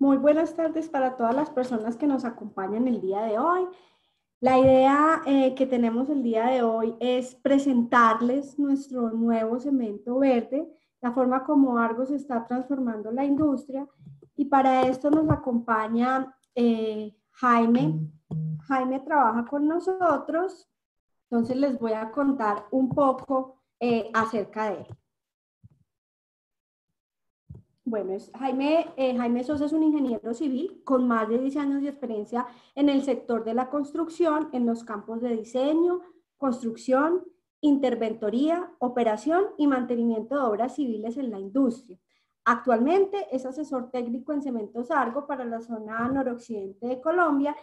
Muy buenas tardes para todas las personas que nos acompañan el día de hoy. La idea eh, que tenemos el día de hoy es presentarles nuestro nuevo cemento verde, la forma como Argos está transformando la industria. Y para esto nos acompaña eh, Jaime. Jaime trabaja con nosotros, entonces les voy a contar un poco eh, acerca de él. Bueno, Jaime, eh, Jaime Sosa es un ingeniero civil con más de 10 años de experiencia en el sector de la construcción, en los campos de diseño, construcción, interventoría, operación y mantenimiento de obras civiles en la industria. Actualmente es asesor técnico en Cementos Argo para la zona noroccidente de Colombia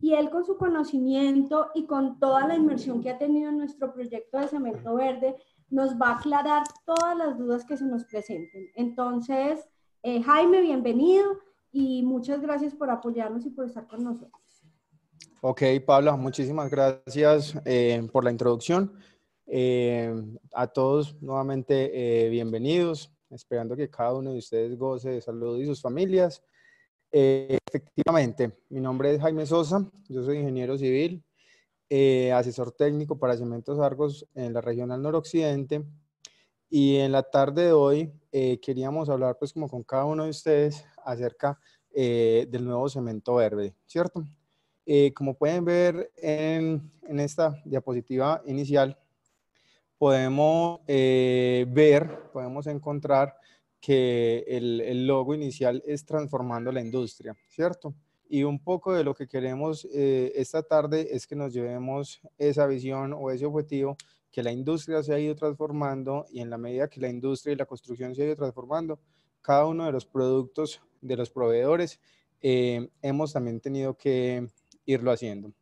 y él con su conocimiento y con toda la inmersión que ha tenido en nuestro proyecto de Cemento Verde nos va a aclarar todas las dudas que se nos presenten. Entonces, eh, Jaime, bienvenido y muchas gracias por apoyarnos y por estar con nosotros. Ok, Pablo, muchísimas gracias eh, por la introducción. Eh, a todos nuevamente bienvenidos, esperando que cada uno de ustedes goce de salud y sus familias. efectivamente, mi nombre es Jaime Sosa, yo soy ingeniero civil, eh, asesor técnico para Cementos Argos en la región al noroccidente. Y en la tarde de hoy eh, queríamos hablar pues como con cada uno de ustedes acerca eh, del nuevo cemento verde, ¿cierto? como pueden ver en, esta diapositiva inicial, podemos ver, podemos encontrar que el, el logo inicial es transformando la industria, ¿cierto? Y un poco de lo que queremos eh, esta tarde es que nos llevemos esa visión o ese objetivo que la industria se ha ido transformando y en la medida que la industria y la construcción se ha ido transformando, cada uno de los productos de los proveedores eh, hemos también tenido que irlo haciendo.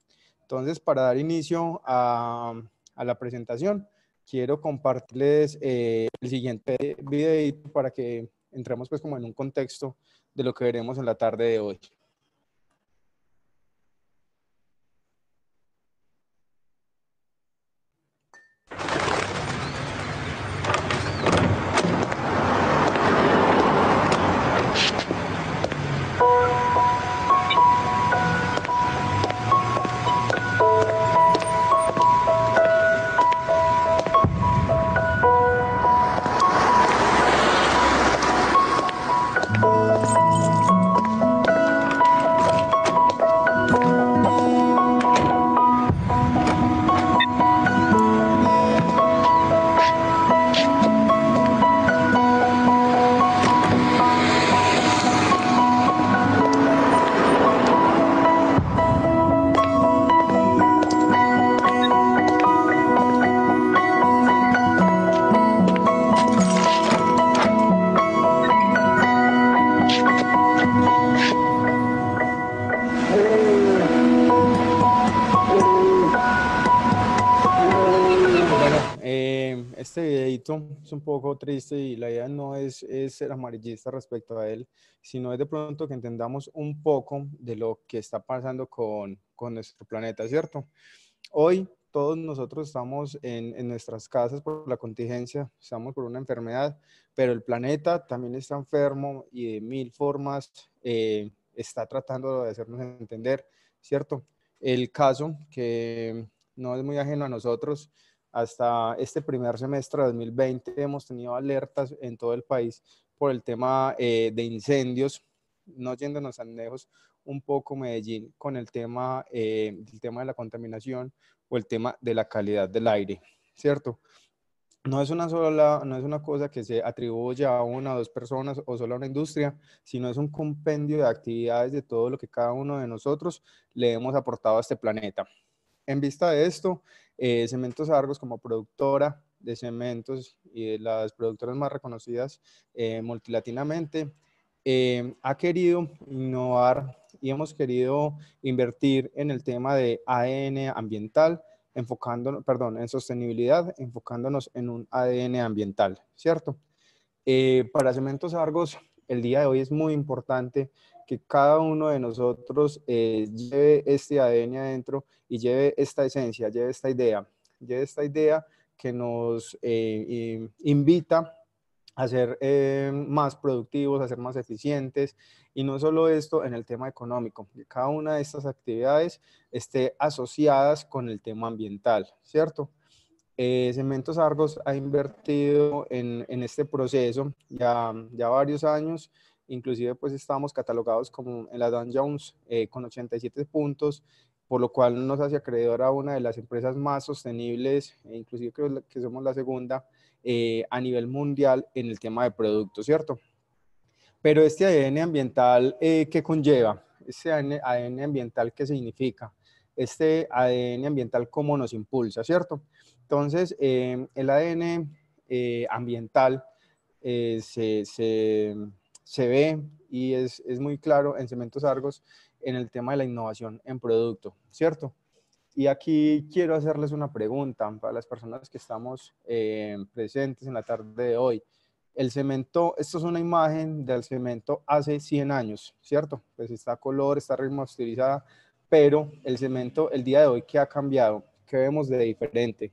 Entonces, para dar inicio a, la presentación, quiero compartirles eh, el siguiente video para que entremos pues como en un contexto de lo que veremos en la tarde de hoy. triste y la idea no es, es, ser amarillista respecto a él, sino es de pronto que entendamos un poco de lo que está pasando con, con nuestro planeta, ¿cierto? Hoy todos nosotros estamos en, nuestras casas por la contingencia, estamos por una enfermedad, pero el planeta también está enfermo y de mil formas eh, está tratando de hacernos entender, ¿cierto? El caso que no es muy ajeno a nosotros hasta este primer semestre de 2020 hemos tenido alertas en todo el país por el tema eh, de incendios, no yéndonos tan lejos un poco Medellín con el tema, eh, el tema de la contaminación o el tema de la calidad del aire, ¿cierto? no es una no es una cosa que se atribuya a una o dos personas o solo a una industria, sino es un compendio de actividades de todo lo que cada uno de nosotros le hemos aportado a este planeta. En vista de esto, eh, Cementos Argos como productora de cementos y de las productoras más reconocidas eh, multilatinamente, eh, ha querido innovar y hemos querido invertir en el tema de ADN ambiental, enfocándonos, perdón, en sostenibilidad, enfocándonos en un ADN ambiental, ¿cierto? para Cementos Argos, el día de hoy es muy importante que cada uno de nosotros eh, lleve este ADN adentro y lleve esta esencia, lleve esta idea, lleve esta idea que nos eh, invita a ser eh, más productivos, a ser más eficientes y no solo esto en el tema económico, que cada una de estas actividades esté asociadas con el tema ambiental, ¿cierto? Cementos Argos ha invertido en, este proceso ya, ya varios años inclusive pues estábamos catalogados como en la Dungeons Jones eh, con 87 puntos, por lo cual nos hace acreedor a una de las empresas más sostenibles, e inclusive creo que somos la segunda eh, a nivel mundial en el tema de productos, ¿cierto? Pero este ADN ambiental, eh, ¿qué conlleva? Este ADN, ambiental, ¿qué significa? Este ADN ambiental, ¿cómo nos impulsa, ¿cierto? Entonces, eh, el ADN ambiental se se ve y es, muy claro en Cementos Argos en el tema de la innovación en producto, ¿cierto? Y aquí quiero hacerles una pregunta para las personas que estamos eh, presentes en la tarde de hoy. El cemento, esto es una imagen del cemento hace 100 años, ¿cierto? Pues está color, está remasterizada, pero el cemento el día de hoy, ¿qué ha cambiado? ¿Qué vemos de diferente?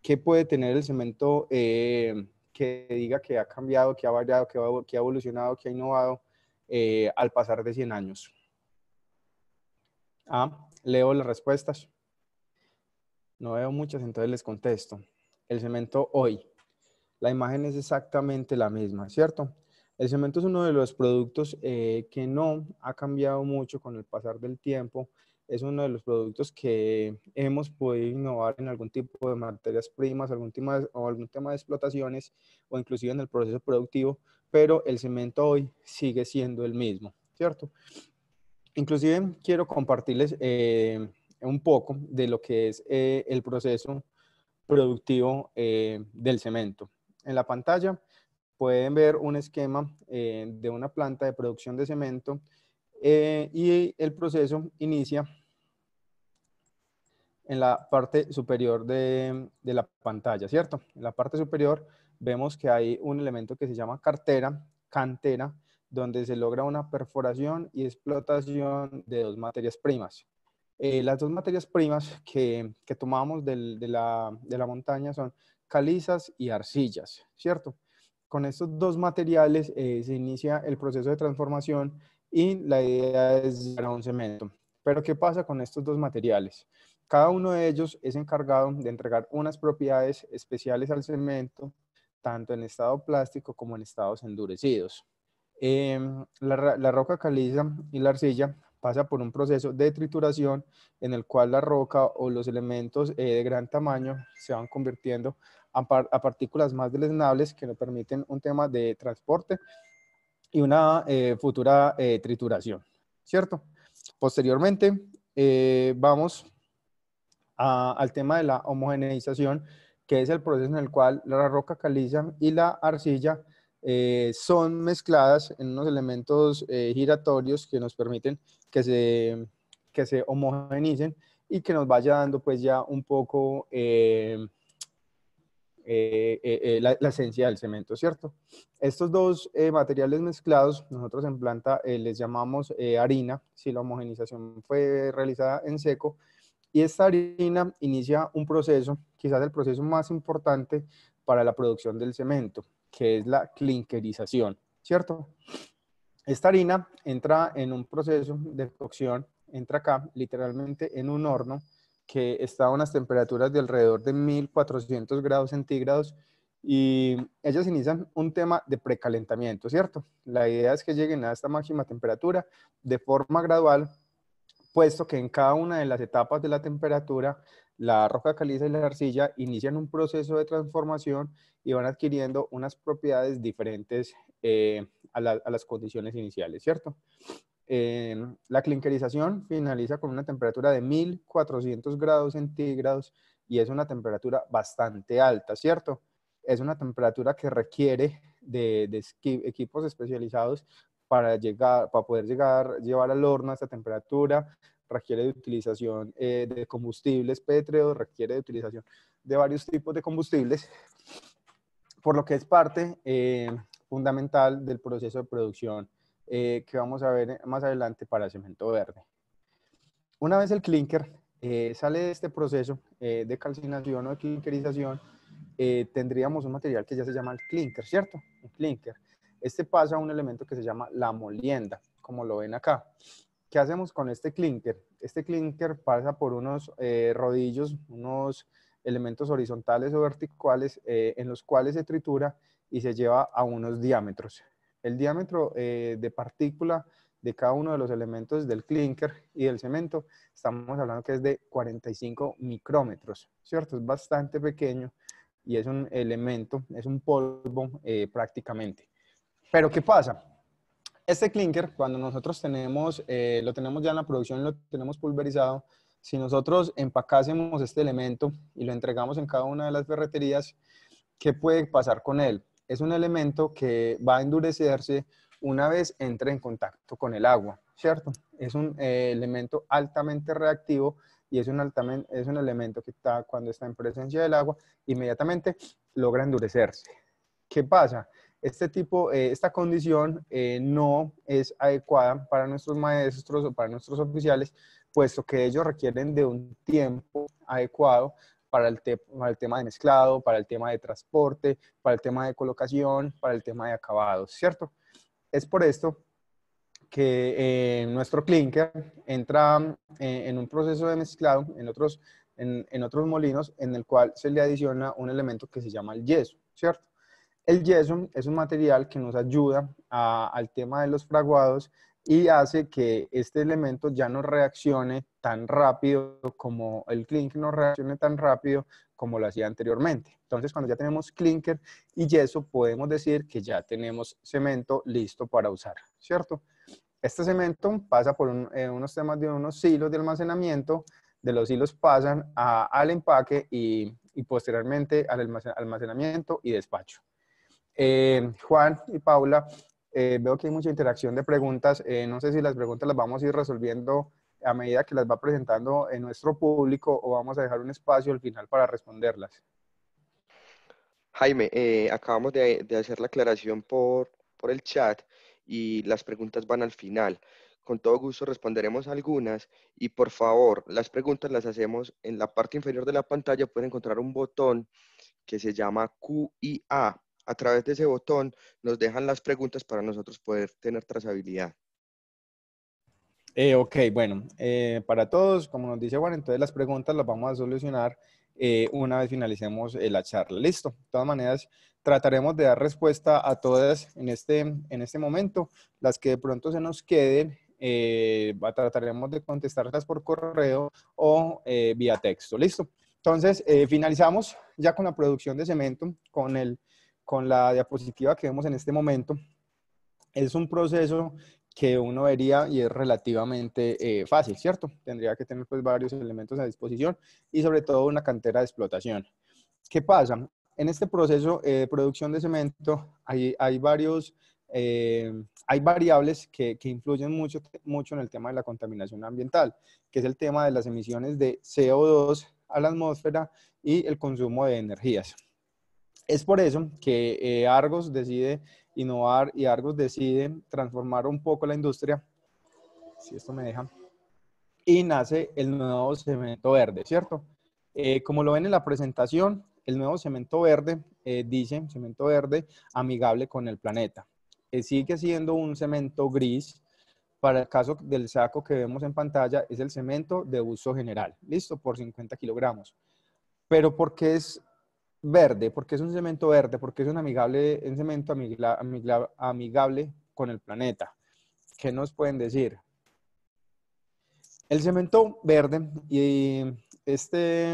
¿Qué puede tener el cemento eh, que diga que ha cambiado, que ha variado, que, ha, evolucionado, que ha innovado eh, al pasar de 100 años? Ah, leo las respuestas. No veo muchas, entonces les contesto. El cemento hoy. La imagen es exactamente la misma, ¿cierto? El cemento es uno de los productos eh, que no ha cambiado mucho con el pasar del tiempo es uno de los productos que hemos podido innovar en algún tipo de materias primas, algún tema, de, o algún tema de explotaciones o inclusive en el proceso productivo, pero el cemento hoy sigue siendo el mismo, ¿cierto? Inclusive quiero compartirles eh, un poco de lo que es eh, el proceso productivo eh, del cemento. En la pantalla pueden ver un esquema de una planta de producción de cemento y el proceso inicia en la parte superior de, la pantalla, ¿cierto? En la parte superior vemos que hay un elemento que se llama cartera, cantera, donde se logra una perforación y explotación de dos materias primas. Eh, las dos materias primas que, tomamos de, la, montaña son calizas y arcillas, ¿cierto? Con estos dos materiales eh, se inicia el proceso de transformación y la idea es llegar un cemento. Pero ¿qué pasa con estos dos materiales? Cada uno de ellos es encargado de entregar unas propiedades especiales al cemento, tanto en estado plástico como en estados endurecidos. Em, la, roca caliza y la arcilla pasa por un proceso de trituración en el cual la roca o los elementos eh, de gran tamaño se van convirtiendo a, partículas más deleznables que nos permiten un tema de transporte y una eh, futura eh, trituración, ¿cierto? Posteriormente, vamos al tema de la homogeneización, que es el proceso en el cual la roca caliza y la arcilla eh, son mezcladas en unos elementos eh, giratorios que nos permiten que se, que homogenicen y que nos vaya dando pues ya un poco eh, la, esencia del cemento, ¿cierto? Estos dos materiales mezclados, nosotros en planta les llamamos harina, si la homogeneización fue realizada en seco, y esta harina inicia un proceso, quizás el proceso más importante para la producción del cemento, que es la clinkerización, ¿cierto? Esta harina entra en un proceso de cocción, entra acá literalmente en un horno que está a unas temperaturas de alrededor de 1400 grados centígrados y ellas inician un tema de precalentamiento, ¿cierto? La idea es que lleguen a esta máxima temperatura de forma gradual puesto que en cada una de las etapas de la temperatura, la roca caliza y la arcilla inician un proceso de transformación y van adquiriendo unas propiedades diferentes eh, a, las condiciones iniciales, ¿cierto? Eh, la clinkerización finaliza con una temperatura de 1400 grados centígrados y es una temperatura bastante alta, ¿cierto? Es una temperatura que requiere de equipos especializados para, llegar, para poder llegar, llevar al horno a esa temperatura, requiere de utilización eh, de combustibles pétreos, requiere de utilización de varios tipos de combustibles, por lo que es parte eh, fundamental del proceso de producción eh, que vamos a ver más adelante para el cemento verde. Una vez el clinker sale de este proceso de calcinación o de clinkerización, tendríamos un material que ya se llama el clinker, ¿cierto? Un clinker. Este pasa a un elemento que se llama la molienda, como lo ven acá. ¿Qué hacemos con este clinker? Este clinker pasa por unos eh, rodillos, unos elementos horizontales o verticales eh, en los cuales se tritura y se lleva a unos diámetros. El diámetro eh, de partícula de cada uno de los elementos del clinker y del cemento, estamos hablando que es de 45 micrómetros, ¿cierto? Es bastante pequeño y es un elemento, es un polvo prácticamente. Pero ¿qué pasa? Este clinker, cuando nosotros tenemos, eh, lo tenemos ya en la producción, lo tenemos pulverizado, si nosotros empacásemos este elemento y lo entregamos en cada una de las ferreterías, ¿qué puede pasar con él? Es un elemento que va a endurecerse una vez entre en contacto con el agua, ¿cierto? Es un eh, elemento altamente reactivo y es un, es un elemento que está, cuando está en presencia del agua, inmediatamente logra endurecerse. ¿Qué pasa? este tipo, eh, esta condición eh, no es adecuada para nuestros maestros o para nuestros oficiales, puesto que ellos requieren de un tiempo adecuado para el, tema de mezclado, para el tema de transporte, para el tema de colocación, para el tema de acabados, ¿cierto? Es por esto que eh, nuestro clinker entra en un proceso de mezclado en otros, en otros molinos en el cual se le adiciona un elemento que se llama el yeso, ¿cierto? El yeso es un material que nos ayuda al tema de los fraguados y hace que este elemento ya no reaccione tan rápido como el clinker no reaccione tan rápido como lo hacía anteriormente. Entonces, cuando ya tenemos clinker y yeso, podemos decir que ya tenemos cemento listo para usar, ¿cierto? Este cemento pasa por eh, unos temas de unos hilos de almacenamiento, de los silos pasan al empaque y posteriormente al almacenamiento y despacho. Eh, Juan y Paula, eh, veo que hay mucha interacción de preguntas. Eh, no sé si las preguntas las vamos a ir resolviendo a medida que las va presentando en nuestro público o vamos a dejar un espacio al final para responderlas. Jaime, acabamos de, hacer la aclaración por, por el chat y las preguntas van al final. Con todo gusto responderemos algunas y por favor, las preguntas las hacemos en la parte inferior de la pantalla. Pueden encontrar un botón que se llama QIA a través de ese botón nos dejan las preguntas para nosotros poder tener trazabilidad. Eh, ok, bueno, eh, para todos, como nos dice Juan, entonces las preguntas las vamos a solucionar eh, una vez finalicemos la charla. Listo. De todas maneras, trataremos de dar respuesta a todas en este, en este momento. Las que de pronto se nos queden, trataremos de contestarlas por correo o vía texto. Listo. Entonces, finalizamos ya con la producción de cemento, con el con la diapositiva que vemos en este momento, es un proceso que uno vería y es relativamente eh, fácil, ¿cierto? Tendría que tener pues, varios elementos a disposición y sobre todo una cantera de explotación. ¿Qué pasa? En este proceso eh, de producción de cemento hay, varios, eh, hay variables que, que, influyen mucho, mucho en el tema de la contaminación ambiental, que es el tema de las emisiones de CO2 a la atmósfera y el consumo de energías. Es por eso que eh, Argos decide innovar y Argos decide transformar un poco la industria, si esto me deja, y nace el nuevo cemento verde, ¿cierto? Eh, como lo ven en la presentación, el nuevo cemento verde eh, dice cemento verde amigable con el planeta. sigue siendo un cemento gris. Para el caso del saco que vemos en pantalla, es el cemento de uso general, listo, por 50 kilogramos. Pero ¿por qué es verde, porque es un cemento verde, porque es un amigable, cemento amigable con el planeta. ¿Qué nos pueden decir? El cemento verde y este,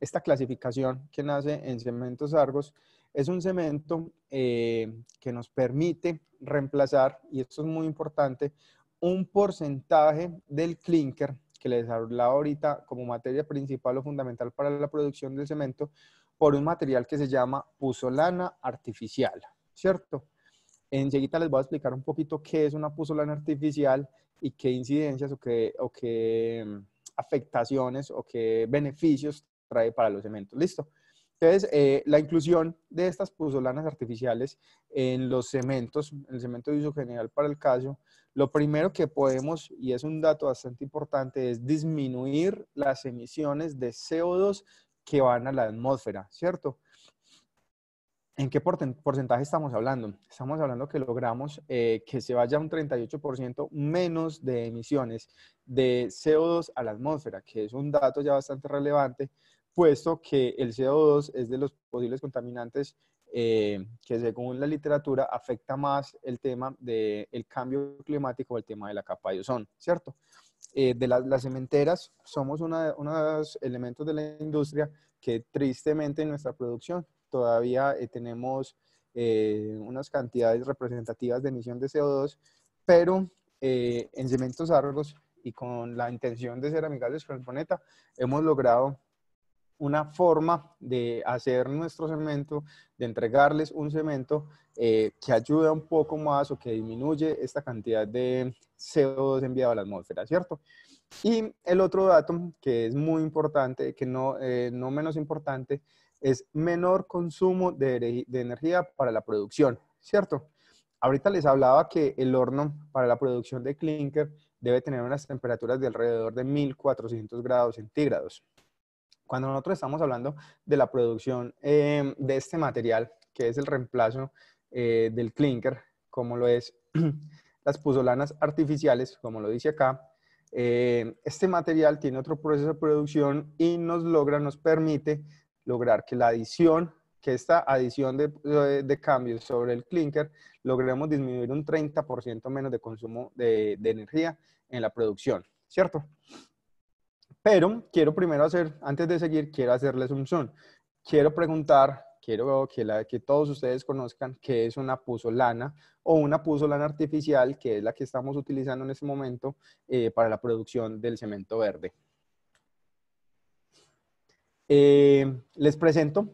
esta clasificación que nace en cementos argos es un cemento eh, que nos permite reemplazar, y esto es muy importante, un porcentaje del clinker que les hablaba ahorita como materia principal o fundamental para la producción del cemento, por un material que se llama puzolana artificial, ¿cierto? Enseguida les voy a explicar un poquito qué es una puzolana artificial y qué incidencias o qué, o qué mm, afectaciones o qué beneficios trae para los cementos. ¿Listo? Entonces, eh, la inclusión de estas puzolanas artificiales en los cementos, en el cemento de uso general para el caso, lo primero que podemos, y es un dato bastante importante, es disminuir las emisiones de CO2 que van a la atmósfera, ¿cierto? ¿En qué porcentaje estamos hablando? Estamos hablando que logramos eh, que se vaya un 38% menos de emisiones de CO2 a la atmósfera, que es un dato ya bastante relevante, puesto que el CO2 es de los posibles contaminantes eh, que según la literatura afecta más el tema del cambio climático, o el tema de la capa de ozono, ¿cierto? Eh, de las cementeras somos uno de los elementos de la industria que tristemente en nuestra producción todavía eh, tenemos eh, unas cantidades representativas de emisión de CO2, pero en cementos argos y con la intención de ser amigables con el planeta, hemos logrado una forma de hacer nuestro cemento, de entregarles un cemento eh, que ayude un poco más o que disminuye esta cantidad de CO2 enviado a la atmósfera, ¿cierto? Y el otro dato que es muy importante, que no, eh, menos importante, es menor consumo de, de energía para la producción, ¿cierto? Ahorita les hablaba que el horno para la producción de clinker debe tener unas temperaturas de alrededor de 1400 grados centígrados. Cuando nosotros estamos hablando de la producción eh, de este material, que es el reemplazo eh, del clinker, como lo es las puzolanas artificiales, como lo dice acá, eh, este material tiene otro proceso de producción y nos logra, nos permite lograr que la adición, que esta adición de, cambios sobre el clinker, logremos disminuir un 30% menos de consumo de, de energía en la producción, ¿cierto? Pero quiero primero hacer, antes de seguir, quiero hacerles un zoom. Quiero preguntar, quiero que, la, que todos ustedes conozcan qué es una puzolana o una puzolana artificial, que es la que estamos utilizando en este momento eh, para la producción del cemento verde. Eh, les presento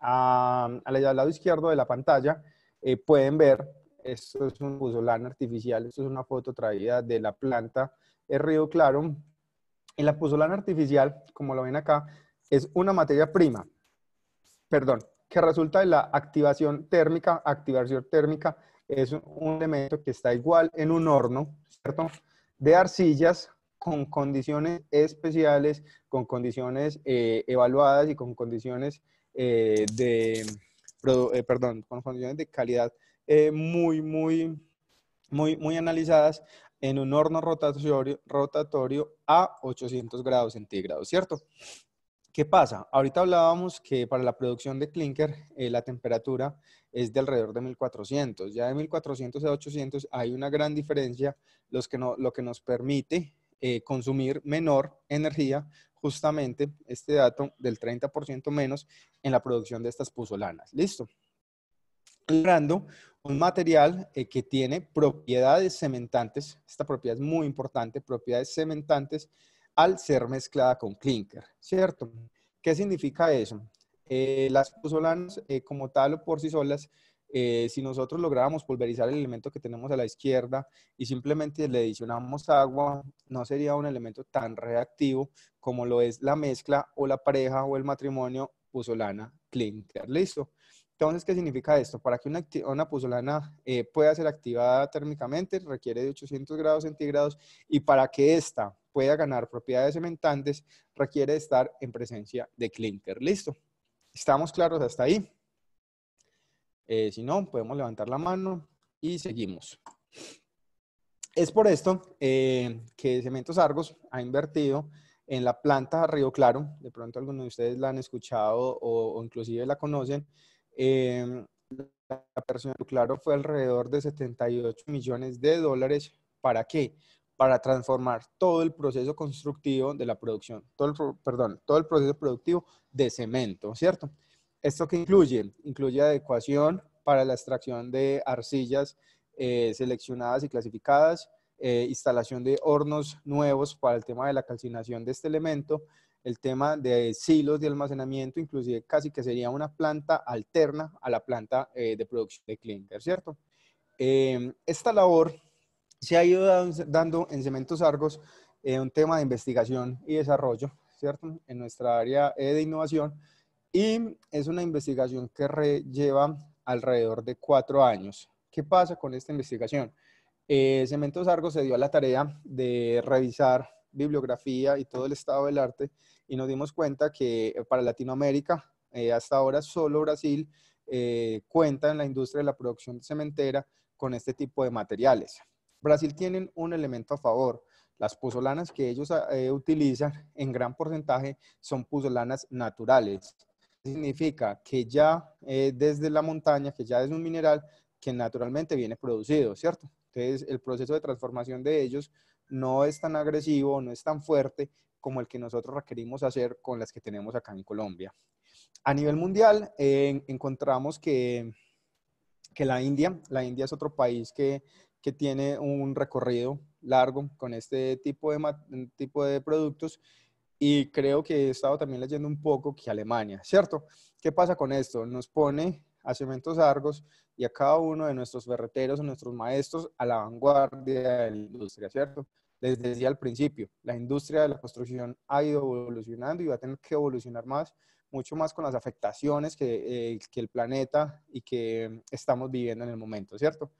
a, al lado izquierdo de la pantalla, eh, pueden ver, esto es un puzolana artificial, esto es una foto traída de la planta el Río Claro, en la puzolana artificial, como lo ven acá, es una materia prima, perdón, que resulta de la activación térmica, activación térmica es un elemento que está igual en un horno, ¿cierto? De arcillas con condiciones especiales, con condiciones eh, evaluadas y con condiciones eh, de, eh, perdón, con condiciones de calidad muy, muy, muy, muy analizadas, en un horno rotatorio, rotatorio a 800 grados centígrados, ¿cierto? ¿Qué pasa? Ahorita hablábamos que para la producción de clinker eh, la temperatura es de alrededor de 1400. Ya de 1400 a 800 hay una gran diferencia, los que no, lo que nos permite eh, consumir menor energía, justamente este dato del 30% menos en la producción de estas puzolanas. ¿Listo? un material eh, que tiene propiedades cementantes, esta propiedad es muy importante, propiedades cementantes al ser mezclada con clinker, ¿cierto? ¿Qué significa eso? Eh, las usolanas eh, como tal o por sí solas, si nosotros lográramos pulverizar el elemento que tenemos a la izquierda y simplemente le adicionamos agua, no sería un elemento tan reactivo como lo es la mezcla o la pareja o el matrimonio usolana clinker, ¿listo? Entonces, ¿qué significa esto? Para que una, una eh, pueda ser activada térmicamente, requiere de 800 grados centígrados y para que ésta pueda ganar propiedades cementantes, requiere estar en presencia de clinker. ¿Listo? ¿Estamos claros hasta ahí? Eh, si no, podemos levantar la mano y seguimos. Es por esto eh, que Cementos Argos ha invertido en la planta Río Claro, de pronto algunos de ustedes la han escuchado o, o inclusive la conocen, Em, la persona, claro, fue alrededor de 78 millones de dólares. ¿Para qué? Para transformar todo el proceso constructivo de la producción, todo perdón, todo el proceso productivo de cemento, ¿cierto? ¿Esto que incluye? Incluye adecuación para la extracción de arcillas eh, seleccionadas y clasificadas, eh, instalación de hornos nuevos para el tema de la calcinación de este elemento, el tema de silos de almacenamiento, inclusive casi que sería una planta alterna a la planta eh, de producción de clinker, ¿cierto? Em, esta labor se ha ido dando en Cementos Argos eh, un tema de investigación y desarrollo, ¿cierto? En nuestra área eh, de innovación y es una investigación que lleva alrededor de cuatro años. ¿Qué pasa con esta investigación? Cementos Argos se dio a la tarea de revisar bibliografía y todo el estado del arte y nos dimos cuenta que eh, para Latinoamérica, eh, hasta ahora solo Brasil eh, cuenta en la industria de la producción cementera con este tipo de materiales. Brasil tienen un elemento a favor. Las puzolanas que ellos ah, utilizan en gran porcentaje son puzolanas naturales. Significa que ya desde la montaña, que ya es un mineral que naturalmente viene producido, ¿cierto? Entonces el proceso de transformación de ellos no es tan agresivo, no es tan fuerte como el que nosotros requerimos hacer con las que tenemos acá en Colombia. A nivel mundial, eh, encontramos que, que, la India, la India es otro país que, que tiene un recorrido largo con este tipo de, tipo de productos y creo que he estado también leyendo un poco que Alemania, ¿cierto? ¿Qué pasa con esto? Nos pone a Cementos Argos y a cada uno de nuestros berreteros, nuestros maestros, a la vanguardia de la industria, ¿cierto? les decía al principio, la industria de la construcción ha ido evolucionando y va a tener que evolucionar más, mucho más con las afectaciones que, eh, el planeta y que mm, estamos viviendo en el momento, ¿cierto?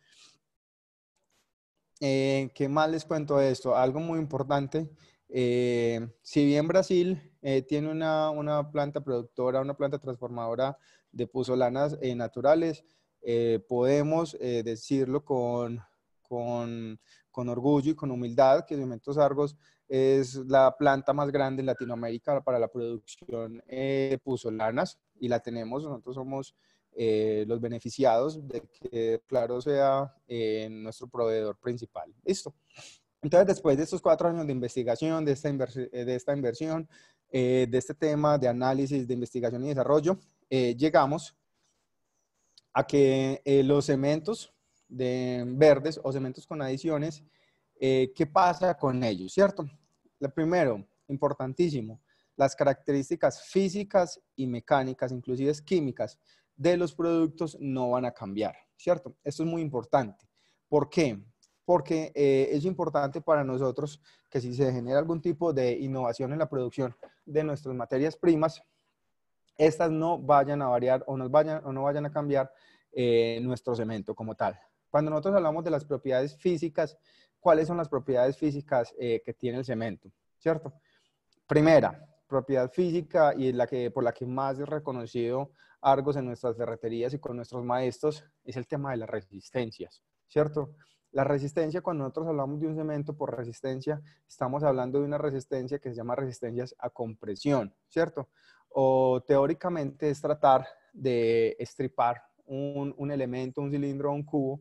Eh, ¿Qué más les cuento de esto? Algo muy importante. Eh, si bien Brasil tiene una, una, planta productora, una planta transformadora de puzolanas naturales, podemos decirlo con, con con orgullo y con humildad que Cementos Argos es la planta más grande en Latinoamérica para la producción eh, de puzolanas y la tenemos, nosotros somos eh, los beneficiados de que Claro sea eh, nuestro proveedor principal. Listo. Entonces, después de estos cuatro años de investigación, de esta, de esta inversión, de este tema de análisis, de investigación y desarrollo, llegamos a que los cementos de verdes o cementos con adiciones, eh, ¿qué pasa con ellos, cierto? Lo primero, importantísimo, las características físicas y mecánicas, inclusive químicas, de los productos no van a cambiar, ¿cierto? Esto es muy importante. ¿Por qué? Porque eh, es importante para nosotros que si se genera algún tipo de innovación en la producción de nuestras materias primas, estas no vayan a variar o, nos vayan, o no vayan a cambiar eh, nuestro cemento como tal, cuando nosotros hablamos de las propiedades físicas, ¿cuáles son las propiedades físicas eh, que tiene el cemento? ¿Cierto? Primera, propiedad física y la que, por la que más es reconocido Argos en nuestras ferreterías y con nuestros maestros es el tema de las resistencias, ¿cierto? La resistencia, cuando nosotros hablamos de un cemento por resistencia, estamos hablando de una resistencia que se llama resistencias a compresión, ¿cierto? O teóricamente es tratar de estripar un, elemento, un cilindro un cubo,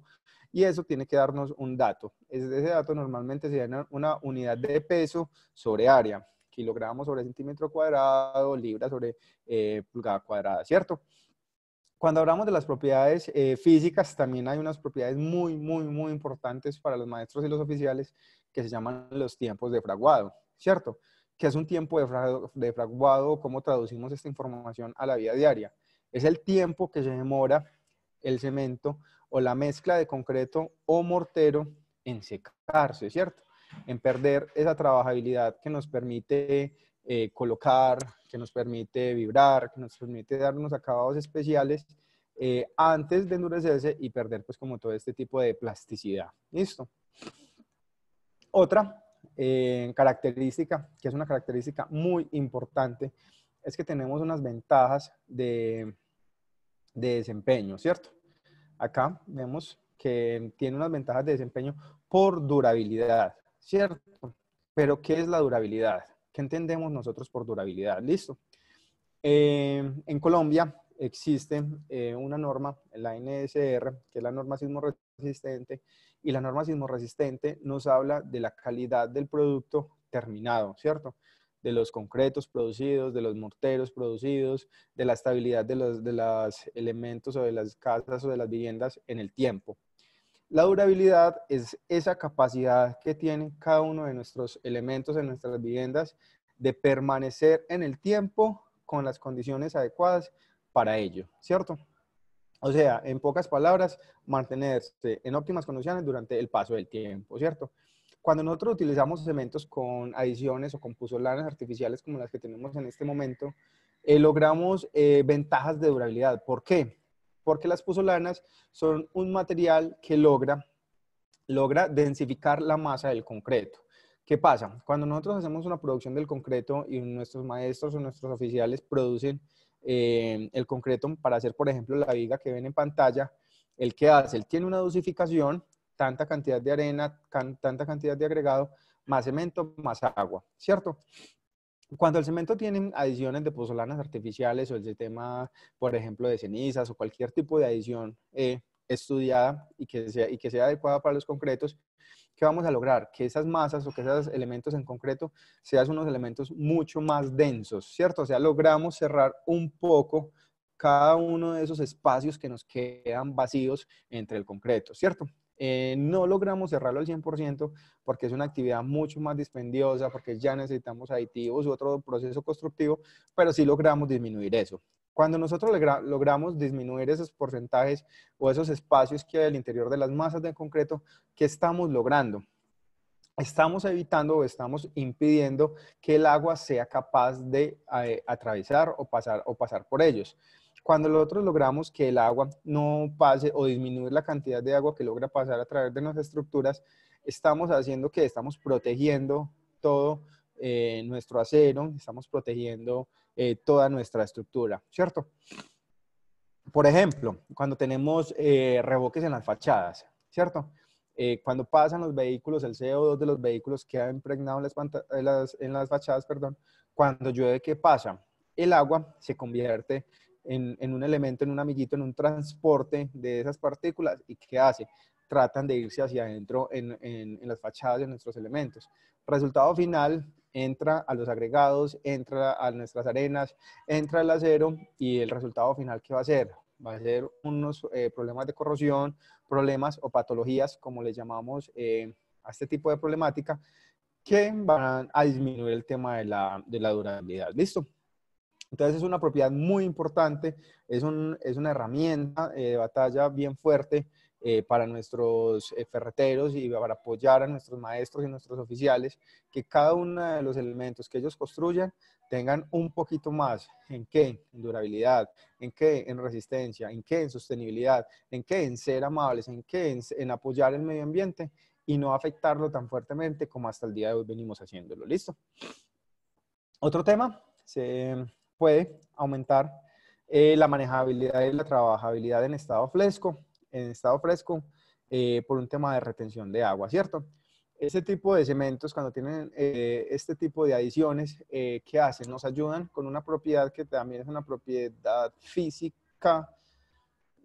y eso tiene que darnos un dato. Ese dato normalmente se da una unidad de peso sobre área, kilogramos sobre centímetro cuadrado, libra sobre eh, pulgada cuadrada, ¿cierto? Cuando hablamos de las propiedades eh, físicas, también hay unas propiedades muy, muy, muy importantes para los maestros y los oficiales que se llaman los tiempos de fraguado, ¿cierto? ¿Qué es un tiempo de, fraguado, de fraguado? ¿Cómo traducimos esta información a la vida diaria? Es el tiempo que se demora el cemento o la mezcla de concreto o mortero en secarse, ¿cierto? En perder esa trabajabilidad que nos permite eh, colocar, que nos permite vibrar, que nos permite dar unos acabados especiales eh, antes de endurecerse y perder pues como todo este tipo de plasticidad. ¿Listo? Otra eh, característica, que es una característica muy importante, es que tenemos unas ventajas de de desempeño, ¿cierto? Acá vemos que tiene unas ventajas de desempeño por durabilidad, ¿cierto? Pero ¿qué es la durabilidad? ¿Qué entendemos nosotros por durabilidad? Listo. Eh, en Colombia existe eh, una norma, la NSR, que es la norma sismo resistente, y la norma sismo resistente nos habla de la calidad del producto terminado, ¿cierto? de los concretos producidos, de los morteros producidos, de la estabilidad de los, elementos o de las casas o de las viviendas en el tiempo. La durabilidad es esa capacidad que tiene cada uno de nuestros elementos en nuestras viviendas de permanecer en el tiempo con las condiciones adecuadas para ello, ¿cierto? O sea, en pocas palabras, mantenerse en óptimas condiciones durante el paso del tiempo, ¿cierto? Cuando nosotros utilizamos cementos con adiciones o con puzolanas artificiales como las que tenemos en este momento, eh, logramos eh, ventajas de durabilidad. ¿Por qué? Porque las puzolanas son un material que logra, logra densificar la masa del concreto. ¿Qué pasa? Cuando nosotros hacemos una producción del concreto y nuestros maestros o nuestros oficiales producen eh, el concreto para hacer, por ejemplo, la viga que ven en pantalla, el que hace, él tiene una dosificación tanta cantidad de arena, tanta cantidad de agregado, más cemento, más agua, ¿cierto? Cuando el cemento tiene adiciones de pozolanas artificiales o el sistema, por ejemplo, de cenizas o cualquier tipo de adición eh, estudiada y que, sea, y que sea adecuada para los concretos, ¿qué vamos a lograr? Que esas masas o que esos elementos en concreto sean unos elementos mucho más densos, ¿cierto? O sea, logramos cerrar un poco cada uno de esos espacios que nos quedan vacíos entre el concreto, ¿cierto? Eh, no logramos cerrarlo al 100% porque es una actividad mucho más dispendiosa, porque ya necesitamos aditivos u otro proceso constructivo, pero sí logramos disminuir eso. Cuando nosotros logramos disminuir esos porcentajes o esos espacios que hay al interior de las masas de concreto, ¿qué estamos logrando? Estamos evitando o estamos impidiendo que el agua sea capaz de eh, atravesar o pasar, o pasar por ellos. Cuando nosotros logramos que el agua no pase o disminuir la cantidad de agua que logra pasar a través de nuestras estructuras, estamos haciendo que estamos protegiendo todo eh, nuestro acero, estamos protegiendo eh, toda nuestra estructura, ¿cierto? Por ejemplo, cuando tenemos eh, revoques en las fachadas, ¿cierto? Eh, cuando pasan los vehículos, el CO2 de los vehículos que ha impregnado en las, en las fachadas, perdón. Cuando llueve, ¿qué pasa? El agua se convierte en, un elemento, en un amiguito, en un transporte de esas partículas y qué hace? Tratan de irse hacia adentro en, las fachadas de nuestros elementos. Resultado final, entra a los agregados, entra a nuestras arenas, entra al acero y el resultado final ¿qué va a ser, va a ser unos eh, problemas de corrosión, problemas o patologías, como le llamamos eh, a este tipo de problemática, que van a disminuir el tema de la durabilidad. ¿Listo? Entonces es una propiedad muy importante, es, una herramienta eh, de batalla bien fuerte eh, para nuestros eh, ferreteros y para apoyar a nuestros maestros y nuestros oficiales, que cada uno de los elementos que ellos construyan tengan un poquito más. ¿En qué? En durabilidad, en qué? En resistencia, en qué? En sostenibilidad, en qué? En ser amables, en qué? en, en apoyar el medio ambiente y no afectarlo tan fuertemente como hasta el día de hoy venimos haciéndolo. ¿Listo? Otro tema se, puede aumentar eh, la manejabilidad y la trabajabilidad en estado fresco, en estado fresco eh, por un tema de retención de agua, ¿cierto? Este tipo de cementos, cuando tienen eh, este tipo de adiciones, ¿qué hacen? Nos ayudan con una propiedad que también es una propiedad física,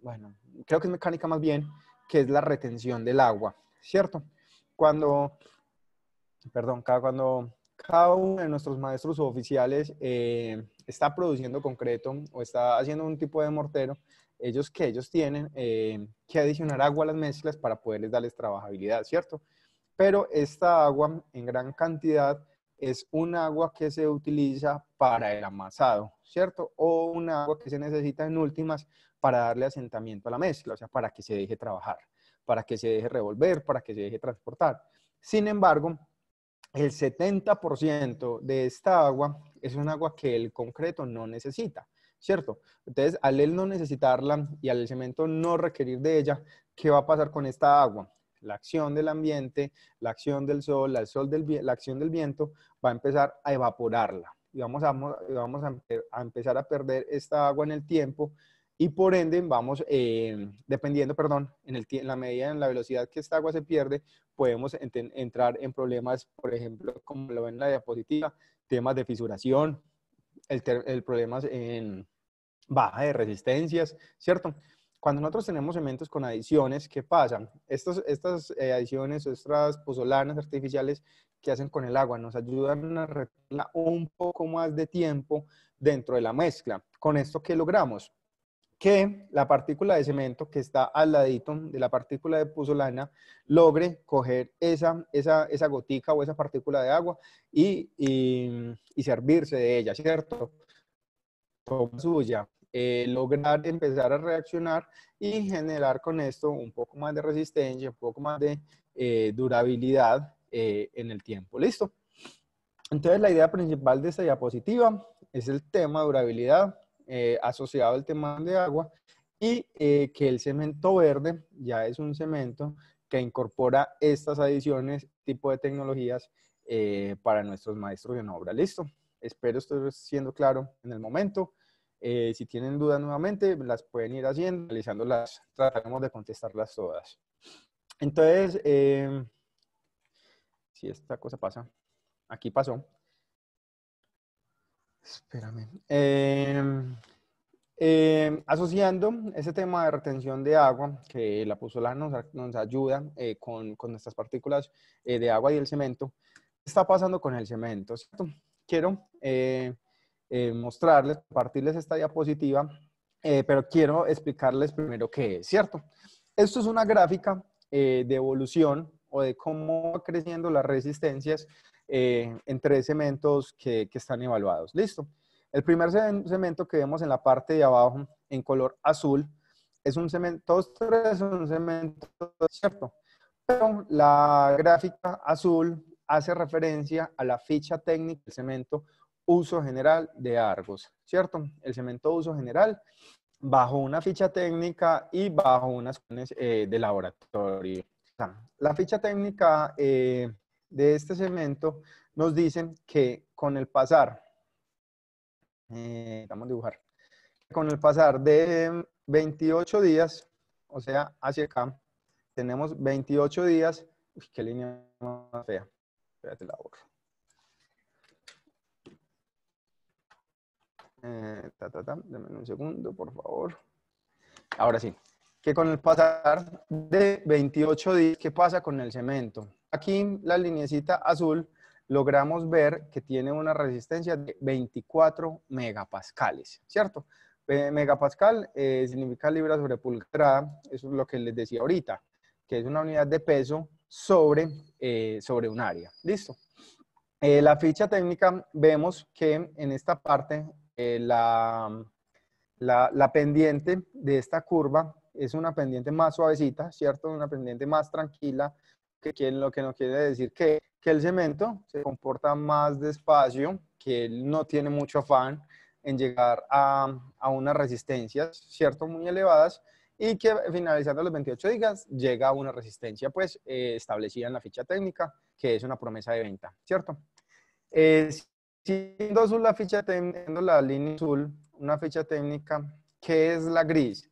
bueno, creo que es mecánica más bien, que es la retención del agua, ¿cierto? Cuando, perdón, cada cuando cada uno de nuestros maestros oficiales eh, está produciendo concreto o está haciendo un tipo de mortero, ellos que ellos tienen eh, que adicionar agua a las mezclas para poderles darles trabajabilidad, ¿cierto? Pero esta agua en gran cantidad es un agua que se utiliza para el amasado, ¿cierto? O un agua que se necesita en últimas para darle asentamiento a la mezcla, o sea, para que se deje trabajar, para que se deje revolver, para que se deje transportar. Sin embargo, el 70% de esta agua es un agua que el concreto no necesita, ¿cierto? Entonces, al él no necesitarla y al cemento no requerir de ella, ¿qué va a pasar con esta agua? La acción del ambiente, la acción del sol, la, acción del viento va a empezar a evaporarla y vamos, a, vamos a empezar a perder esta agua en el tiempo y por ende vamos, eh, dependiendo, perdón, en, el, en, la medida, en la velocidad que esta agua se pierde, podemos entrar en problemas, por ejemplo, como lo ven en la diapositiva, temas de fisuración, el, el problemas en baja de resistencias, ¿cierto? Cuando nosotros tenemos cementos con adiciones, ¿qué pasa? estas estas eh, adiciones, estas pozolanas artificiales que hacen con el agua nos ayudan a retenerla un poco más de tiempo dentro de la mezcla. ¿Con esto qué logramos? que la partícula de cemento que está al ladito de la partícula de puzolana logre coger esa, esa, esa gotica o esa partícula de agua y, servirse de ella, ¿cierto? Toma suya, eh, lograr empezar a reaccionar y generar con esto un poco más de resistencia, un poco más de eh, durabilidad eh, en el tiempo. ¿Listo? Entonces la idea principal de esta diapositiva es el tema durabilidad, eh, asociado al tema de agua y eh, que el cemento verde ya es un cemento que incorpora estas adiciones, tipo de tecnologías eh, para nuestros maestros de obra. Listo. Espero estoy siendo claro en el momento. si tienen dudas nuevamente, las pueden ir haciendo, realizándolas, trataremos de contestarlas todas. Entonces, em, si esta cosa pasa, aquí pasó. Espérame. Em, em, asociando ese tema de retención de agua, que la pusola nos, ayuda eh, con, con, nuestras partículas eh, de agua y el cemento, ¿qué está pasando con el cemento? ¿cierto? Quiero eh, mostrarles, compartirles esta diapositiva, pero quiero explicarles primero qué es, ¿cierto? Esto es una gráfica de evolución o de cómo creciendo las resistencias eh, entre cementos que, están evaluados. Listo. El primer cemento que vemos en la parte de abajo en color azul es un cemento, todos tres son cemento, ¿cierto? Pero la gráfica azul hace referencia a la ficha técnica del cemento uso general de Argos, ¿cierto? El cemento uso general bajo una ficha técnica y bajo unas eh, de laboratorio. La ficha técnica eh, de este segmento nos dicen que con el pasar, eh, vamos a dibujar, con el pasar de 28 días, o sea, hacia acá, tenemos 28 días, uy, qué línea más fea, espérate la borro. Eh, ta, ta, ta, dame un segundo, por favor. Ahora sí, que con el pasar de 28 días, ¿qué pasa con el cemento? Aquí la linecita azul logramos ver que tiene una resistencia de 24 megapascales, ¿cierto? Eh, megapascal eh, significa libra sobre pulgada, eso es lo que les decía ahorita, que es una unidad de peso sobre, eh, sobre un área. Listo. Eh, la ficha técnica vemos que en esta parte la, la, la pendiente de esta curva es una pendiente más suavecita, ¿cierto? Una pendiente más tranquila, que, lo que nos quiere decir que, el cemento se comporta más despacio, que él no tiene mucho afán en llegar a, unas resistencias, ¿cierto? Muy elevadas y que finalizando los 28 días llega a una resistencia pues eh, establecida en la ficha técnica, que es una promesa de venta, ¿cierto? Eh, siendo azul la ficha teniendo la línea azul, una ficha técnica, que es la gris?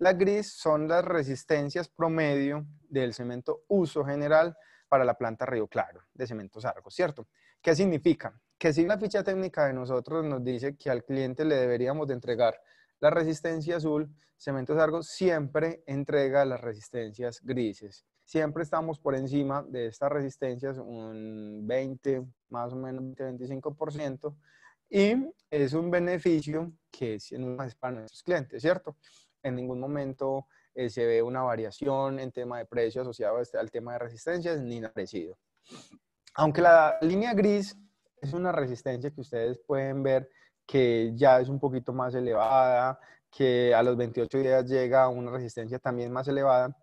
La gris son las resistencias promedio del cemento uso general para la planta Río Claro de cementos argos, ¿cierto? ¿Qué significa? Que si la ficha técnica de nosotros nos dice que al cliente le deberíamos de entregar la resistencia azul, cementos argos siempre entrega las resistencias grises. Siempre estamos por encima de estas resistencias un 20, más o menos 20-25%, y es un beneficio que es para nuestros clientes, ¿cierto? en ningún momento eh, se ve una variación en tema de precio asociado este, al tema de resistencias ni nada parecido. Aunque la línea gris es una resistencia que ustedes pueden ver que ya es un poquito más elevada, que a los 28 días llega a una resistencia también más elevada,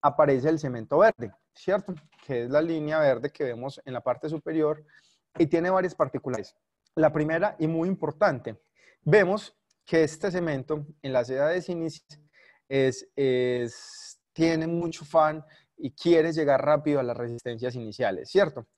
aparece el cemento verde, ¿cierto? Que es la línea verde que vemos en la parte superior y tiene varias particularidades. La primera y muy importante, vemos que este cemento en las edades iniciales tiene mucho fan y quiere llegar rápido a las resistencias iniciales, ¿cierto?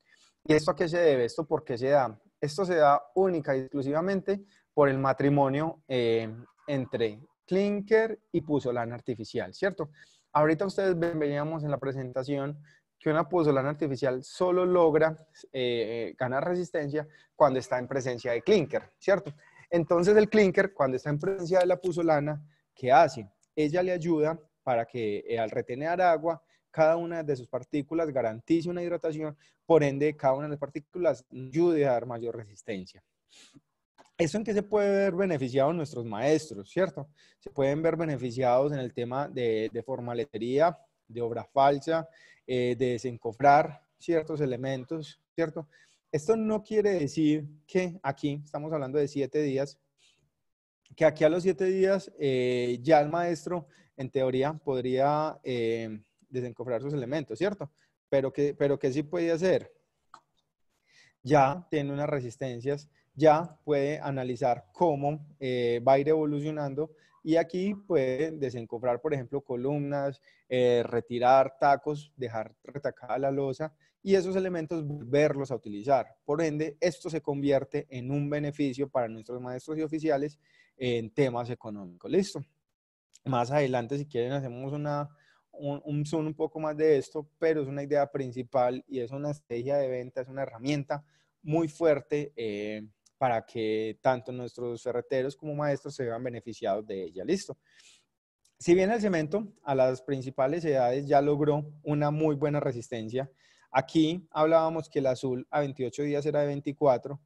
¿Y esto a qué se debe? ¿Esto por qué se da? Esto se da única y exclusivamente por el matrimonio eh, entre clinker y puzolana artificial, ¿cierto? Ahorita ustedes veníamos en la presentación que una puzolana artificial solo logra eh, eh, ganar resistencia cuando está en presencia de clinker, ¿cierto? Entonces el clinker, cuando está en presencia de la puzolana, ¿qué hace? Ella le ayuda para que eh, al retener agua, cada una de sus partículas garantice una hidratación, por ende cada una de las partículas ayude a dar mayor resistencia. Eso en qué se puede ver beneficiados nuestros maestros, ¿cierto? Se pueden ver beneficiados en el tema de, de formaletería, de obra falsa, eh, de desencofrar ciertos elementos, ¿cierto? Esto no quiere decir que aquí, estamos hablando de siete días, que aquí a los siete días eh, ya el maestro, en teoría, podría eh, desencofrar sus elementos, ¿cierto? Pero que, pero que sí puede hacer. Ya tiene unas resistencias ya puede analizar cómo eh, va a ir evolucionando y aquí puede desencobrar por ejemplo, columnas, eh, retirar tacos, dejar retacada la losa y esos elementos verlos a utilizar. Por ende, esto se convierte en un beneficio para nuestros maestros y oficiales en temas económicos. Listo. Más adelante, si quieren, hacemos una, un, un zoom un poco más de esto, pero es una idea principal y es una estrategia de venta, es una herramienta muy fuerte. Eh, para que tanto nuestros ferreteros como maestros se vean beneficiados de ella. Listo. Si bien el cemento a las principales edades ya logró una muy buena resistencia, aquí hablábamos que el azul a 28 días era de 24,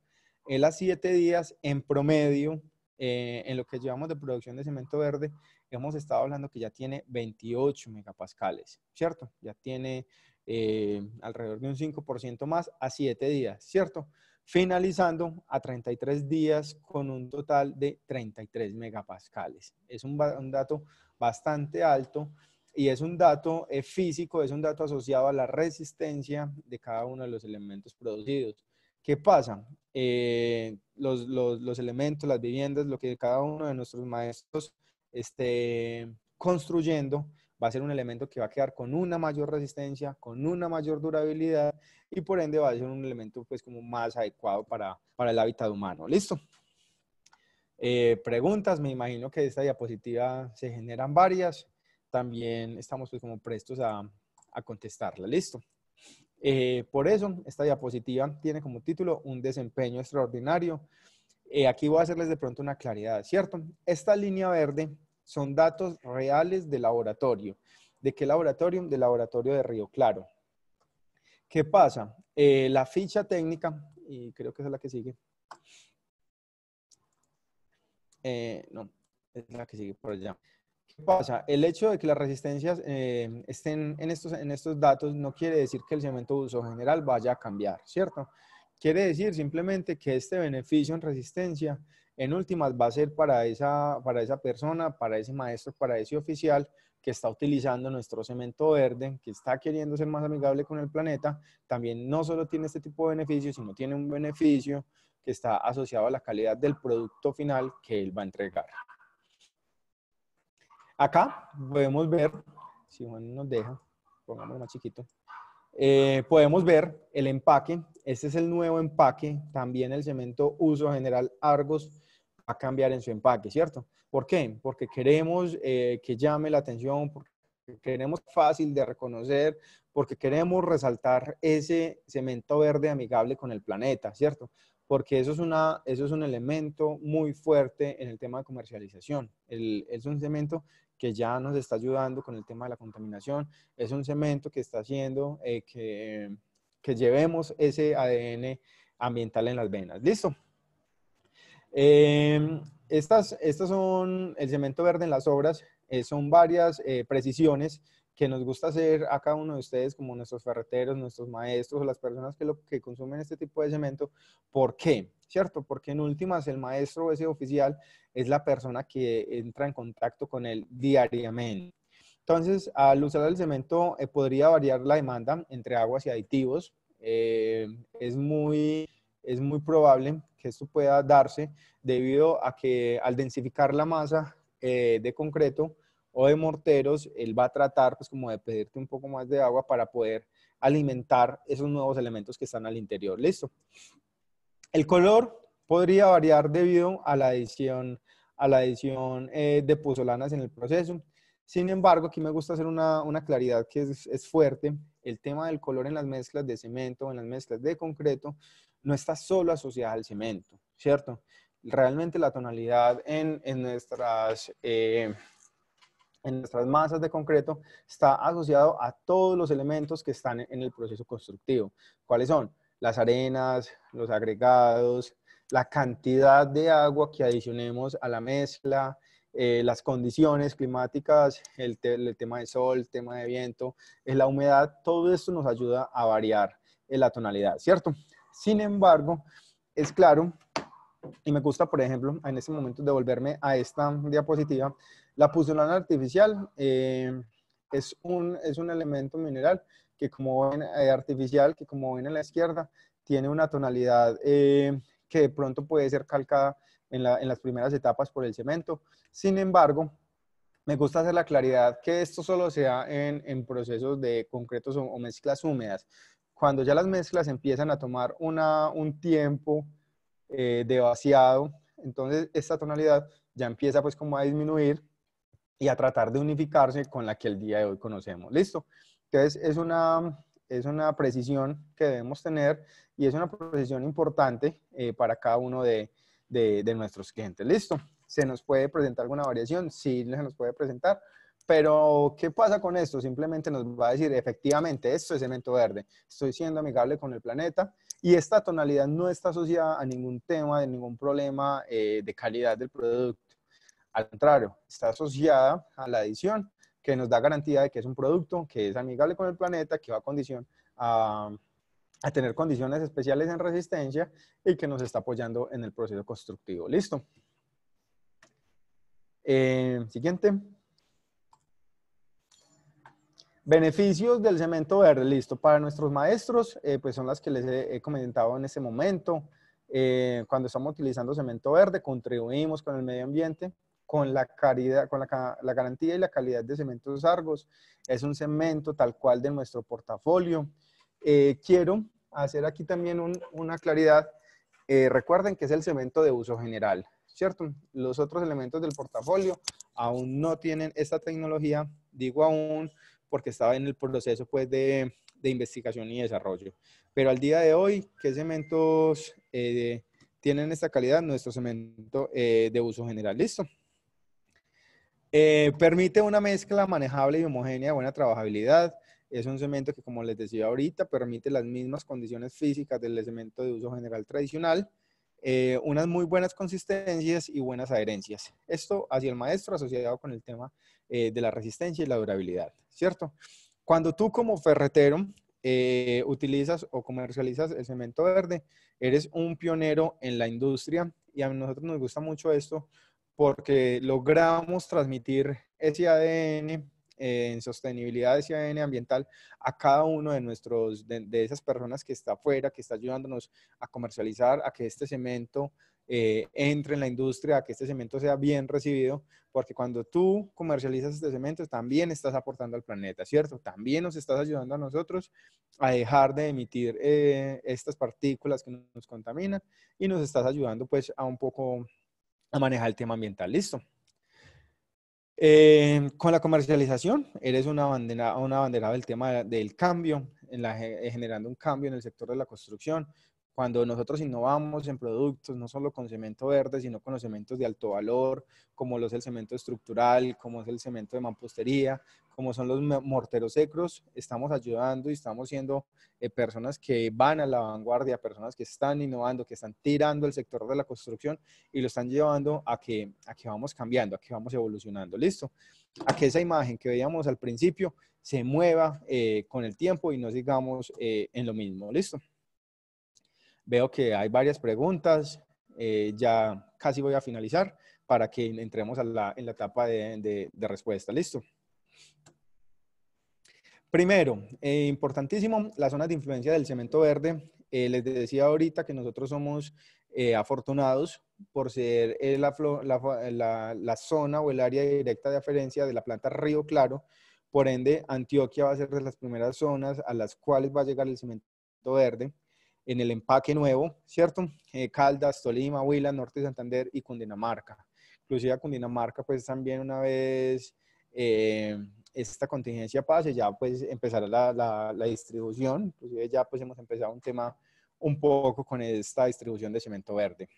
él a 7 días en promedio, eh, en lo que llevamos de producción de cemento verde, hemos estado hablando que ya tiene 28 megapascales, ¿cierto? Ya tiene eh, alrededor de un 5% más a 7 días, ¿cierto? finalizando a 33 días con un total de 33 megapascales. Es un, dato bastante alto y es un dato eh, físico, es un dato asociado a la resistencia de cada uno de los elementos producidos. ¿Qué pasa? Eh, los, elementos, las viviendas, lo que cada uno de nuestros maestros esté construyendo, va a ser un elemento que va a quedar con una mayor resistencia, con una mayor durabilidad y por ende va a ser un elemento pues como más adecuado para, el hábitat humano. ¿Listo? Eh, preguntas, me imagino que de esta diapositiva se generan varias. También estamos pues como prestos a, a contestarla. ¿Listo? Eh, por eso, esta diapositiva tiene como título un desempeño extraordinario. Eh, aquí voy a hacerles de pronto una claridad, ¿cierto? Esta línea verde son datos reales de laboratorio. ¿De qué laboratorio? Del laboratorio de Río Claro. ¿Qué pasa? Eh, la ficha técnica, y creo que es la que sigue. Eh, no, es la que sigue por allá. ¿Qué pasa? El hecho de que las resistencias eh, estén en estos, en estos datos no quiere decir que el cemento de uso general vaya a cambiar, ¿cierto? Quiere decir simplemente que este beneficio en resistencia en últimas va a ser para esa, para esa persona, para ese maestro, para ese oficial que está utilizando nuestro cemento verde, que está queriendo ser más amigable con el planeta, también no solo tiene este tipo de beneficios, sino tiene un beneficio que está asociado a la calidad del producto final que él va a entregar. Acá podemos ver, si Juan nos deja, pongámoslo más chiquito, eh, podemos ver el empaque, este es el nuevo empaque, también el cemento uso general Argos a cambiar en su empaque, ¿cierto? ¿Por qué? Porque queremos eh, que llame la atención, porque queremos fácil de reconocer, porque queremos resaltar ese cemento verde amigable con el planeta, ¿cierto? Porque eso es, una, eso es un elemento muy fuerte en el tema de comercialización. es un cemento que ya nos está ayudando con el tema de la contaminación, es un cemento que está haciendo eh, que, que llevemos ese ADN ambiental en las venas. ¿Listo? Eh, estas, estas son el cemento verde en las obras, eh, son varias eh, precisiones que nos gusta hacer a cada uno de ustedes, como nuestros ferreteros, nuestros maestros las personas que, lo, que consumen este tipo de cemento. ¿Por qué? ¿Cierto? Porque en últimas el maestro o ese oficial es la persona que entra en contacto con él diariamente. Entonces, al usar el cemento eh, podría variar la demanda entre aguas y aditivos. es muy es muy probable que esto pueda darse debido a que al densificar la masa eh, de concreto o de morteros, él va a tratar pues como de pedirte un poco más de agua para poder alimentar esos nuevos elementos que están al interior. Listo. El color podría variar debido a la adición, a la adición eh, de puzolanas en el proceso. Sin embargo, aquí me gusta hacer una, claridad que es, es, fuerte. El tema del color en las mezclas de cemento, en las mezclas de concreto, no está solo asociada al cemento, ¿cierto? Realmente la tonalidad en, nuestras, eh, en nuestras masas de concreto está asociado a todos los elementos que están en el proceso constructivo. ¿Cuáles son? Las arenas, los agregados, la cantidad de agua que adicionemos a la mezcla, eh, las condiciones climáticas, el, tema de sol, el tema de viento, eh, la humedad, todo esto nos ayuda a variar la tonalidad, ¿cierto? Sin embargo, es claro, y me gusta, por ejemplo, en este momento devolverme a esta diapositiva, la puzolana artificial eh, es, un, elemento mineral que como ven, eh, artificial, que como ven en la izquierda, tiene una tonalidad eh, que de pronto puede ser calcada en, las primeras etapas por el cemento. Sin embargo, me gusta hacer la claridad que esto solo sea en, procesos de concretos o, mezclas húmedas cuando ya las mezclas empiezan a tomar una, un tiempo eh, de vaciado, entonces esta tonalidad ya empieza pues como a disminuir y a tratar de unificarse con la que el día de hoy conocemos. ¿Listo? Entonces es una, es una precisión que debemos tener y es una precisión importante eh, para cada uno de, de, de nuestros clientes. ¿Listo? ¿Se nos puede presentar alguna variación? Sí, se nos puede presentar. Pero, ¿qué pasa con esto? Simplemente nos va a decir, efectivamente, esto es cemento verde, estoy siendo amigable con el planeta y esta tonalidad no está asociada a ningún tema, de ningún problema eh, de calidad del producto. Al contrario, está asociada a la adición que nos da garantía de que es un producto que es amigable con el planeta, que va a condición a, tener condiciones especiales en resistencia y que nos está apoyando en el proceso constructivo. Listo. Eh, siguiente. Beneficios del cemento verde, listo. Para nuestros maestros, eh, pues son las que les he, comentado en ese momento. Eh, cuando estamos utilizando cemento verde, contribuimos con el medio ambiente, con la, caridad, con la, garantía y la calidad de cementos Argos. Es un cemento tal cual de nuestro portafolio. Eh, quiero hacer aquí también una claridad. recuerden que es el cemento de uso general, ¿cierto? Los otros elementos del portafolio aún no tienen esta tecnología, digo aún porque estaba en el proceso pues de, investigación y desarrollo. Pero al día de hoy, ¿qué cementos eh, tienen esta calidad? Nuestro cemento eh, de uso general, listo. Eh, permite una mezcla manejable y homogénea buena trabajabilidad. Es un cemento que, como les decía ahorita, permite las mismas condiciones físicas del cemento de uso general tradicional, unas muy buenas consistencias y buenas adherencias. Esto hacia el maestro asociado con el tema eh, de la resistencia y la durabilidad, ¿cierto? Cuando tú como ferretero eh, utilizas o comercializas el cemento verde, eres un pionero en la industria y a nosotros nos gusta mucho esto porque logramos transmitir ese ADN eh, en sostenibilidad, ese ADN ambiental a cada uno de nuestros, de, esas personas que está afuera, que está ayudándonos a comercializar, a que este cemento eh, entre en la industria, que este cemento sea bien recibido, porque cuando tú comercializas este cemento, también estás aportando al planeta, ¿cierto? También nos estás ayudando a nosotros a dejar de emitir eh, estas partículas que nos contaminan y nos estás ayudando pues a un poco a manejar el tema ambiental, ¿listo? Eh, con la comercialización, eres una bandera, una bandera del tema del cambio, en generando un cambio en el sector de la construcción, cuando nosotros innovamos en productos, no solo con cemento verde, sino con los cementos de alto valor, como los es el cemento estructural, como es el cemento de mampostería, como son los morteros secros, estamos ayudando y estamos siendo eh, personas que van a la vanguardia, personas que están innovando, que están tirando el sector de la construcción y lo están llevando a que, a que vamos cambiando, a que vamos evolucionando, ¿listo? A que esa imagen que veíamos al principio se mueva eh, con el tiempo y no sigamos eh, en lo mismo, ¿listo? Veo que hay varias preguntas, eh, ya casi voy a finalizar para que entremos a la, en la etapa de, de, respuesta. ¿Listo? Primero, eh, importantísimo, las zonas de influencia del cemento verde. Eh, les decía ahorita que nosotros somos afortunados por ser la, la, la, zona o el área directa de aferencia de la planta Río Claro. Por ende, Antioquia va a ser de las primeras zonas a las cuales va a llegar el cemento verde en el empaque nuevo, ¿cierto? Eh, Caldas, Tolima, Huila, Norte de Santander y Cundinamarca. Inclusive a Cundinamarca, pues también una vez eh, esta contingencia pase, ya pues empezará la, distribución. Inclusive ya pues hemos empezado un tema un poco con esta distribución de cemento verde.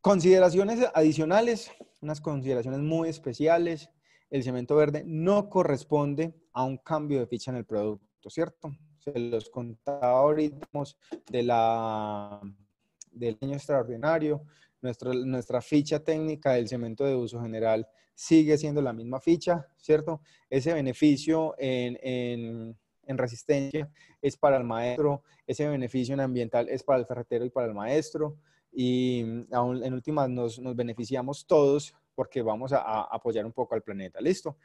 Consideraciones adicionales, unas consideraciones muy especiales. El cemento verde no corresponde a un cambio de ficha en el producto, ¿cierto? se los contaba de la, del año extraordinario. Nuestra, nuestra ficha técnica del cemento de uso general sigue siendo la misma ficha, ¿cierto? Ese beneficio en, en, resistencia es para el maestro, ese beneficio en ambiental es para el ferretero y para el maestro. Y en últimas nos, nos beneficiamos todos porque vamos a apoyar un poco al planeta. ¿Listo?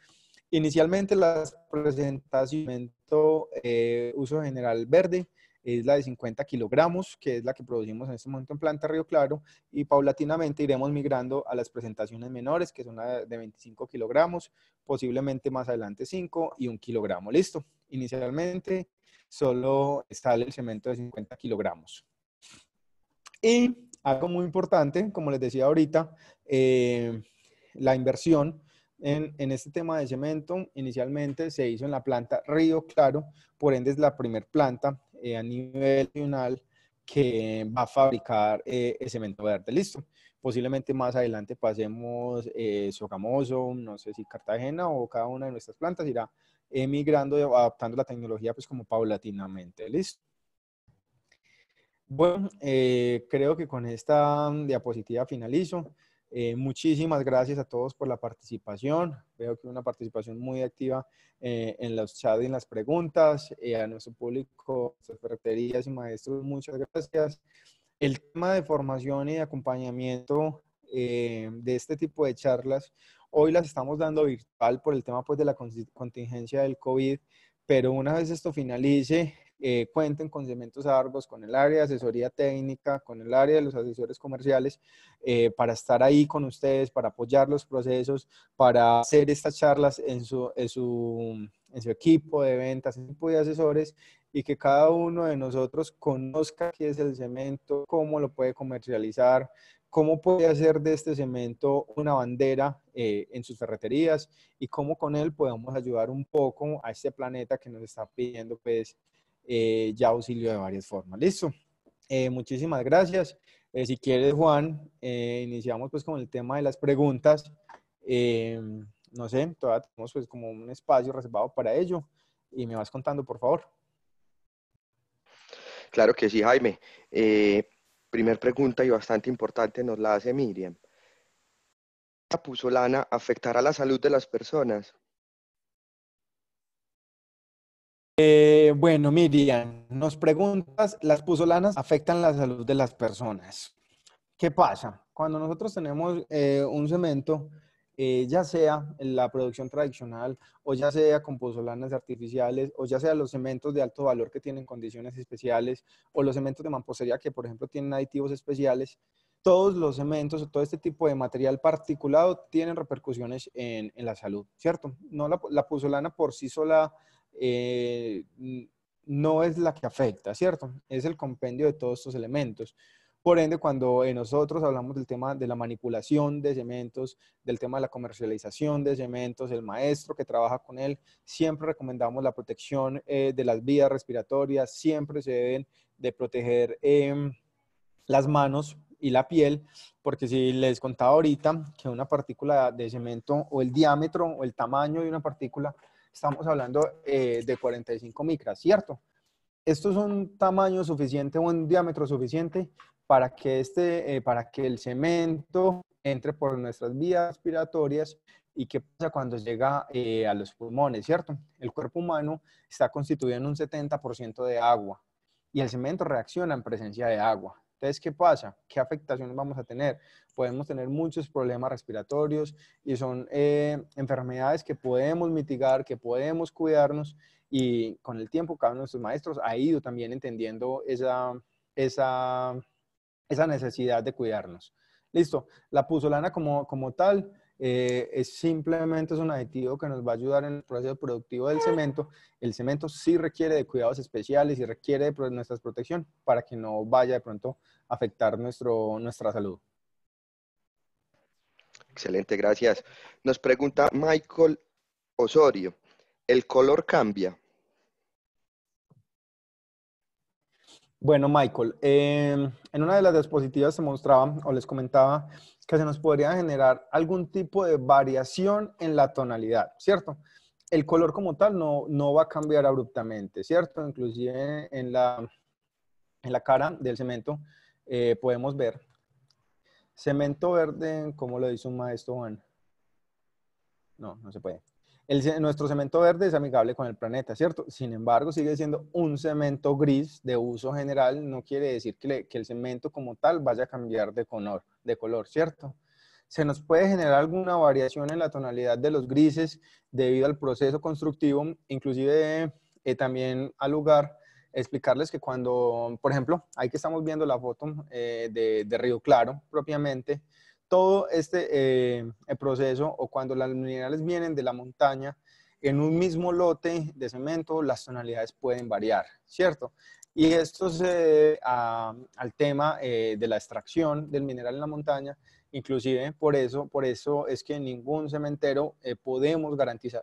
Inicialmente las presentación de eh, uso general verde es la de 50 kilogramos, que es la que producimos en este momento en planta Río Claro, y paulatinamente iremos migrando a las presentaciones menores, que son la de 25 kilogramos, posiblemente más adelante 5 y 1 kilogramo. Listo. Inicialmente solo está el cemento de 50 kilogramos. Y algo muy importante, como les decía ahorita, eh, la inversión en, este tema de cemento, inicialmente se hizo en la planta Río Claro, por ende es la primer planta eh, a nivel nacional que va a fabricar eh, el cemento verde. Listo. Posiblemente más adelante pasemos eh, Sogamoso, no sé si Cartagena o cada una de nuestras plantas irá emigrando, adaptando la tecnología pues como paulatinamente. Listo. Bueno, creo que con esta diapositiva finalizo. Eh, muchísimas gracias a todos por la participación. Veo que una participación muy activa eh, en los chats y en las preguntas. Eh, a nuestro público, nuestras ferreterías y maestros, muchas gracias. El tema de formación y de acompañamiento de este tipo de charlas, hoy las estamos dando virtual por el tema pues, de la contingencia del COVID, pero una vez esto finalice, eh, cuenten con Cementos Argos, con el área de asesoría técnica, con el área de los asesores comerciales, eh, para estar ahí con ustedes, para apoyar los procesos, para hacer estas charlas en su, en su, en su equipo de ventas, en su equipo de asesores y que cada uno de nosotros conozca qué es el cemento, cómo lo puede comercializar, cómo puede hacer de este cemento una bandera eh, en sus ferreterías y cómo con él podemos ayudar un poco a este planeta que nos está pidiendo pues eh, ya auxilio de varias formas. Listo. Eh, muchísimas gracias. Eh, si quieres, Juan, iniciamos pues con el tema de las preguntas. no sé, todavía tenemos pues como un espacio reservado para ello y me vas contando, por favor. Claro que sí, Jaime. primer pregunta y bastante importante nos la hace Miriam. ¿La pusolana afectará la salud de las personas? Eh, bueno, Miriam, nos preguntas, las puzolanas afectan la salud de las personas. ¿Qué pasa? Cuando nosotros tenemos eh, un cemento, eh, ya sea en la producción tradicional o ya sea con puzolanas artificiales o ya sea los cementos de alto valor que tienen condiciones especiales o los cementos de mampostería que, por ejemplo, tienen aditivos especiales, todos los cementos o todo este tipo de material particulado tienen repercusiones en, la salud, ¿cierto? No la, la puzolana por sí sola eh, no es la que afecta, ¿cierto? Es el compendio de todos estos elementos. Por ende, cuando eh, nosotros hablamos del tema de la manipulación de cementos, del tema de la comercialización de cementos, el maestro que trabaja con él, siempre recomendamos la protección eh, de las vías respiratorias, siempre se deben de proteger em, las manos y la piel, porque si les contaba ahorita que una partícula de cemento o el diámetro o el tamaño de una partícula estamos hablando eh, de 45 micras, ¿cierto? Esto es un tamaño suficiente, un diámetro suficiente este, eh, para que, el cemento entre por nuestras vías respiratorias y que pasa cuando llega eh, a los pulmones, ¿cierto? El cuerpo humano está constituido en un 70% de agua y el cemento reacciona en presencia de agua. Entonces, ¿qué pasa? ¿Qué afectaciones vamos a tener? Podemos tener muchos problemas respiratorios y son eh, enfermedades que podemos mitigar, que podemos cuidarnos y con el tiempo cada uno de nuestros maestros ha ido también entendiendo esa, esa, esa necesidad de cuidarnos. Listo, la puzolana como, como tal eh, es simplemente es un aditivo que nos va a ayudar en el proceso productivo del cemento. El cemento sí requiere de cuidados especiales y requiere de nuestra protección para que no vaya de pronto a afectar nuestra salud. Excelente, gracias. Nos pregunta Michael Osorio, ¿el color cambia? Bueno, Michael, em, en una de las diapositivas se mostraba o les comentaba que se nos podría generar algún tipo de variación en la tonalidad, ¿cierto? El color como tal no, no va a cambiar abruptamente, ¿cierto? Inclusive en la, en la cara del cemento eh, podemos ver cemento verde, ¿cómo lo dice un maestro Juan? No, no se puede nuestro cemento verde es amigable con el planeta, ¿cierto? Sin embargo, sigue siendo un cemento gris de uso general, no quiere decir que, el cemento como tal vaya a cambiar de color, de color, ¿cierto? se nos puede generar alguna variación en la tonalidad de los grises debido al proceso constructivo, inclusive eh, también al lugar, explicarles que cuando, por ejemplo, ahí que estamos viendo la foto eh, de, Río Claro propiamente, todo este eh, proceso o cuando las minerales vienen de la montaña, en un mismo lote de cemento las tonalidades pueden variar, ¿cierto? Y esto se ah, al tema eh, de la extracción del mineral en la montaña. Inclusive por eso, por eso es que en ningún cementero eh, podemos garantizar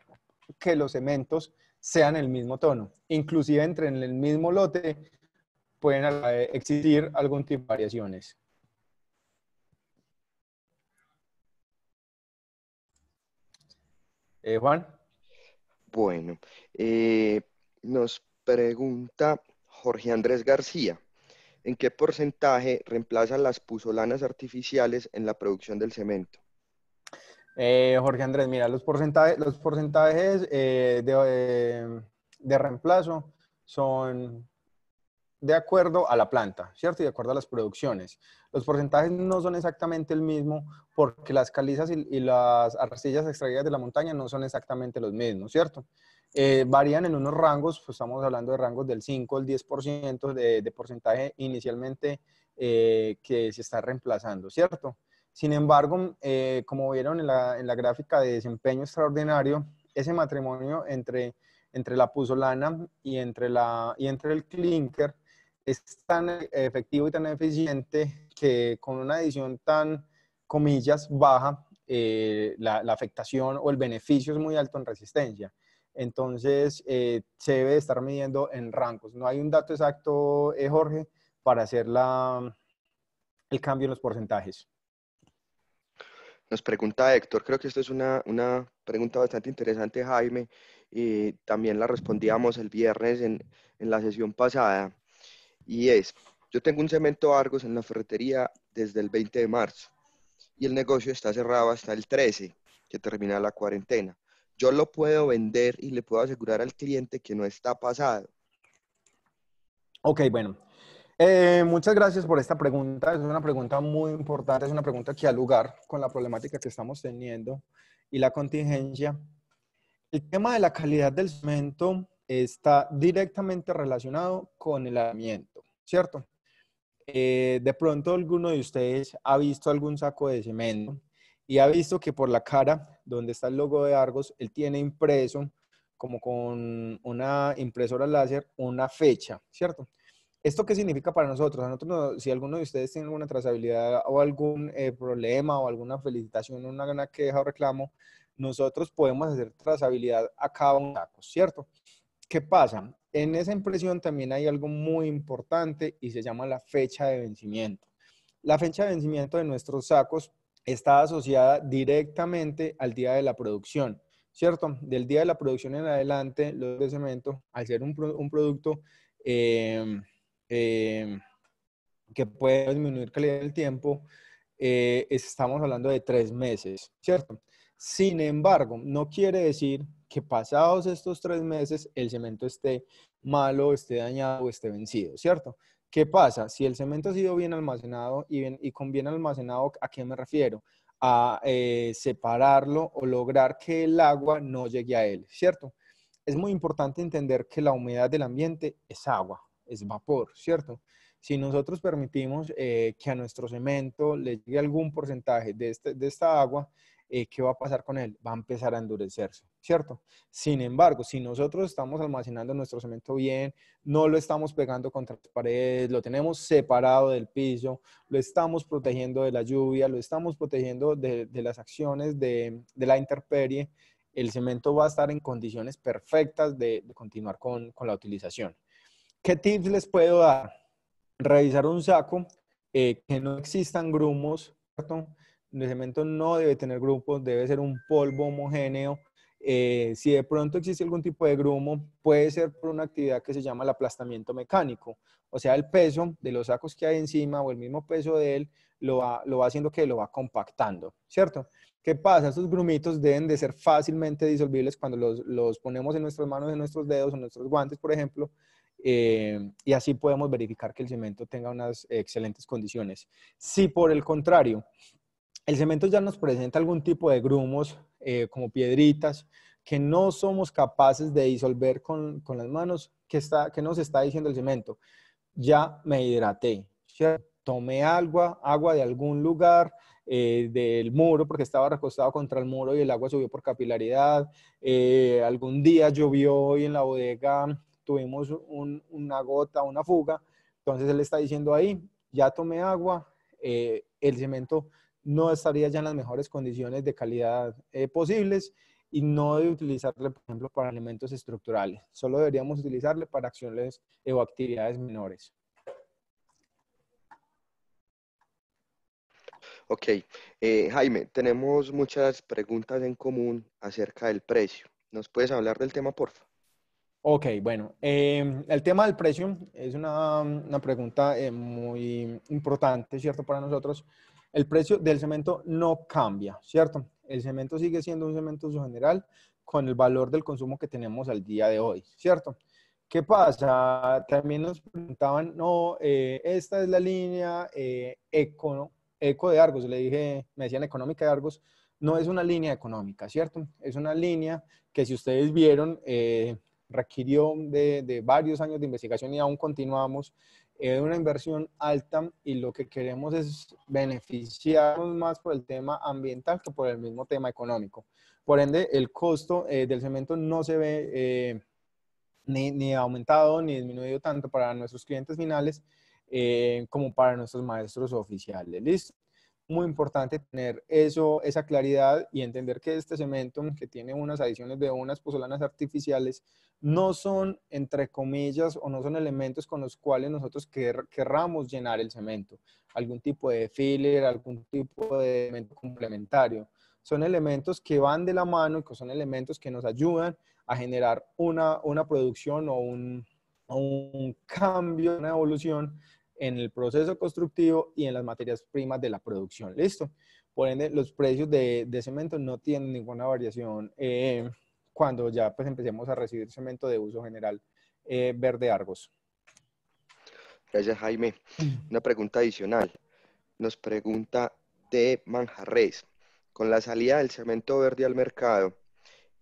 que los cementos sean el mismo tono. Inclusive entre en el mismo lote pueden existir algún tipo de variaciones. Eh, Juan. Bueno, eh, nos pregunta Jorge Andrés García, ¿en qué porcentaje reemplazan las puzolanas artificiales en la producción del cemento? Eh, Jorge Andrés, mira, los, porcentajes de, reemplazo son de acuerdo a la planta, ¿cierto? Y de acuerdo a las producciones. Los porcentajes no son exactamente el mismo porque las calizas y, las arcillas extraídas de la montaña no son exactamente los mismos, ¿cierto? Eh, varían en unos rangos, pues estamos hablando de rangos del 5 al 10% de, de porcentaje inicialmente eh, que se está reemplazando, ¿cierto? Sin embargo, eh, como vieron en la, gráfica de desempeño extraordinario, ese matrimonio entre, entre la puzolana y entre, la, y entre el clinker es tan efectivo y tan eficiente que con una edición tan, comillas, baja, eh, la, afectación o el beneficio es muy alto en resistencia. Entonces, eh, se debe estar midiendo en rangos. No hay un dato exacto, eh, Jorge, para hacer el cambio en los porcentajes. Nos pregunta Héctor, creo que esto es una, pregunta bastante interesante, Jaime, y también la respondíamos el viernes en la sesión pasada y es, yo tengo un cemento Argos en la ferretería desde el 20 de marzo y el negocio está cerrado hasta el 13, que termina la cuarentena. Yo lo puedo vender y le puedo asegurar al cliente que no está pasado. Ok, bueno. Eh, muchas gracias por esta pregunta. Es una pregunta muy importante, es una pregunta que al lugar con la problemática que estamos teniendo y la contingencia. El tema de la calidad del cemento está directamente relacionado con el ambiente. ¿cierto? Eh, de pronto alguno de ustedes ha visto algún saco de cemento y ha visto que por la cara, donde está el logo de Argos, él tiene impreso, como con una impresora láser, una fecha, ¿cierto? ¿Esto qué significa para nosotros? si alguno de ustedes tiene alguna trazabilidad o algún eh, problema o alguna felicitación, una, que queja o reclamo, nosotros podemos hacer trazabilidad a cada uno, ¿cierto? ¿Qué pasa? En esa impresión también hay algo muy importante y se llama la fecha de vencimiento. La fecha de vencimiento de nuestros sacos está asociada directamente al día de la producción, ¿cierto? Del día de la producción en adelante, los de cemento, al ser un, producto eh, eh, que puede disminuir calidad del tiempo, eh, estamos hablando de tres meses, ¿cierto? Sin embargo, no quiere decir que pasados estos tres meses el cemento esté malo, esté dañado o esté vencido, ¿cierto? ¿Qué pasa? Si el cemento ha sido bien almacenado y, bien, y con bien almacenado, ¿a qué me refiero? A eh, separarlo o lograr que el agua no llegue a él, ¿cierto? Es muy importante entender que la humedad del ambiente es agua, es vapor, ¿cierto? Si nosotros permitimos eh, que a nuestro cemento le llegue algún porcentaje de, este, de esta agua, eh, ¿qué va a pasar con él? Va a empezar a endurecerse, ¿cierto? Sin embargo, si nosotros estamos almacenando nuestro cemento bien, no lo estamos pegando contra las paredes, lo tenemos separado del piso, lo estamos protegiendo de la lluvia, lo estamos protegiendo de, las acciones de, la intemperie, el cemento va a estar en condiciones perfectas de, continuar con, la utilización. ¿Qué tips les puedo dar? Revisar un saco, eh, que no existan grumos, ¿cierto? el cemento no debe tener grupos, debe ser un polvo homogéneo. Eh, si de pronto existe algún tipo de grumo, puede ser por una actividad que se llama el aplastamiento mecánico, o sea, el peso de los sacos que hay encima o el mismo peso de él lo va, haciendo que lo va compactando, ¿cierto? ¿Qué pasa? Estos grumitos deben de ser fácilmente disolvibles cuando los, ponemos en nuestras manos, en nuestros dedos, en nuestros guantes, por ejemplo, eh, y así podemos verificar que el cemento tenga unas excelentes condiciones. Si por el contrario el cemento ya nos presenta algún tipo de grumos, eh, como piedritas, que no somos capaces de disolver con, las manos. ¿Qué, está, que nos está diciendo el cemento? Ya me hidraté, tomé agua, agua de algún lugar, eh, del muro, porque estaba recostado contra el muro y el agua subió por capilaridad. Eh, algún día llovió y en la bodega tuvimos una gota, una fuga. Entonces él está diciendo ahí, ya tomé agua, el cemento no estaría ya en las mejores condiciones de calidad eh, posibles y no de utilizarle, por ejemplo, para elementos estructurales. Solo deberíamos utilizarle para acciones o actividades menores. Ok, eh, Jaime, tenemos muchas preguntas en común acerca del precio. ¿Nos puedes hablar del tema, por favor? Ok, bueno, em, el tema del precio es una, pregunta eh, muy importante, ¿cierto? Para nosotros, el precio del cemento no cambia, ¿cierto? El cemento sigue siendo un cemento general con el valor del consumo que tenemos al día de hoy, ¿cierto? ¿Qué pasa? También nos preguntaban, no, eh, esta es la línea eh, eco, eco de Argos, le dije, me decían económica de Argos, no es una línea económica, ¿cierto? Es una línea que si ustedes vieron, eh, requirió de, de, varios años de investigación y aún continuamos es una inversión alta y lo que queremos es beneficiarnos más por el tema ambiental que por el mismo tema económico. Por ende, el costo eh, del cemento no se ve eh, ni, ni, aumentado ni disminuido tanto para nuestros clientes finales eh, como para nuestros maestros oficiales. Listo muy importante tener eso, esa claridad y entender que este cemento, mm, que tiene unas adiciones de unas pozolanas artificiales, no son, entre comillas, o no son elementos con los cuales nosotros querramos llenar el cemento. Algún tipo de filler, algún tipo de elemento complementario. Son elementos que van de la mano y que son elementos que nos ayudan a generar una, una producción o un, un cambio, una evolución en el proceso constructivo y en las materias primas de la producción. Listo. Por ende, los precios de, cemento no tienen ninguna variación eh, cuando ya pues empecemos a recibir cemento de uso general eh, verde Argos. Gracias, Jaime. Mm. Una pregunta adicional. Nos pregunta de Manjarres. Con la salida del cemento verde al mercado,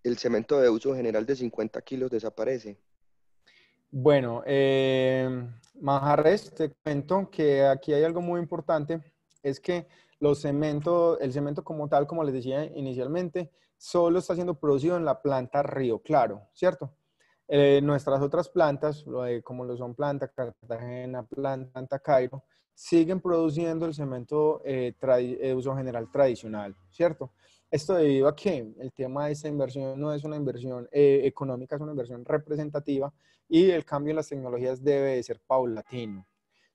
¿el cemento de uso general de 50 kilos desaparece? Bueno, eh, Majares, te cuento que aquí hay algo muy importante, es que los cemento, el cemento como tal, como les decía inicialmente, solo está siendo producido en la planta Río Claro, ¿cierto? Eh, nuestras otras plantas, como lo son planta Cartagena, planta Cairo, siguen produciendo el cemento eh, eh uso general tradicional, ¿cierto? Esto debido a que el tema de esta inversión no es una inversión eh, económica, es una inversión representativa y el cambio en las tecnologías debe ser paulatino.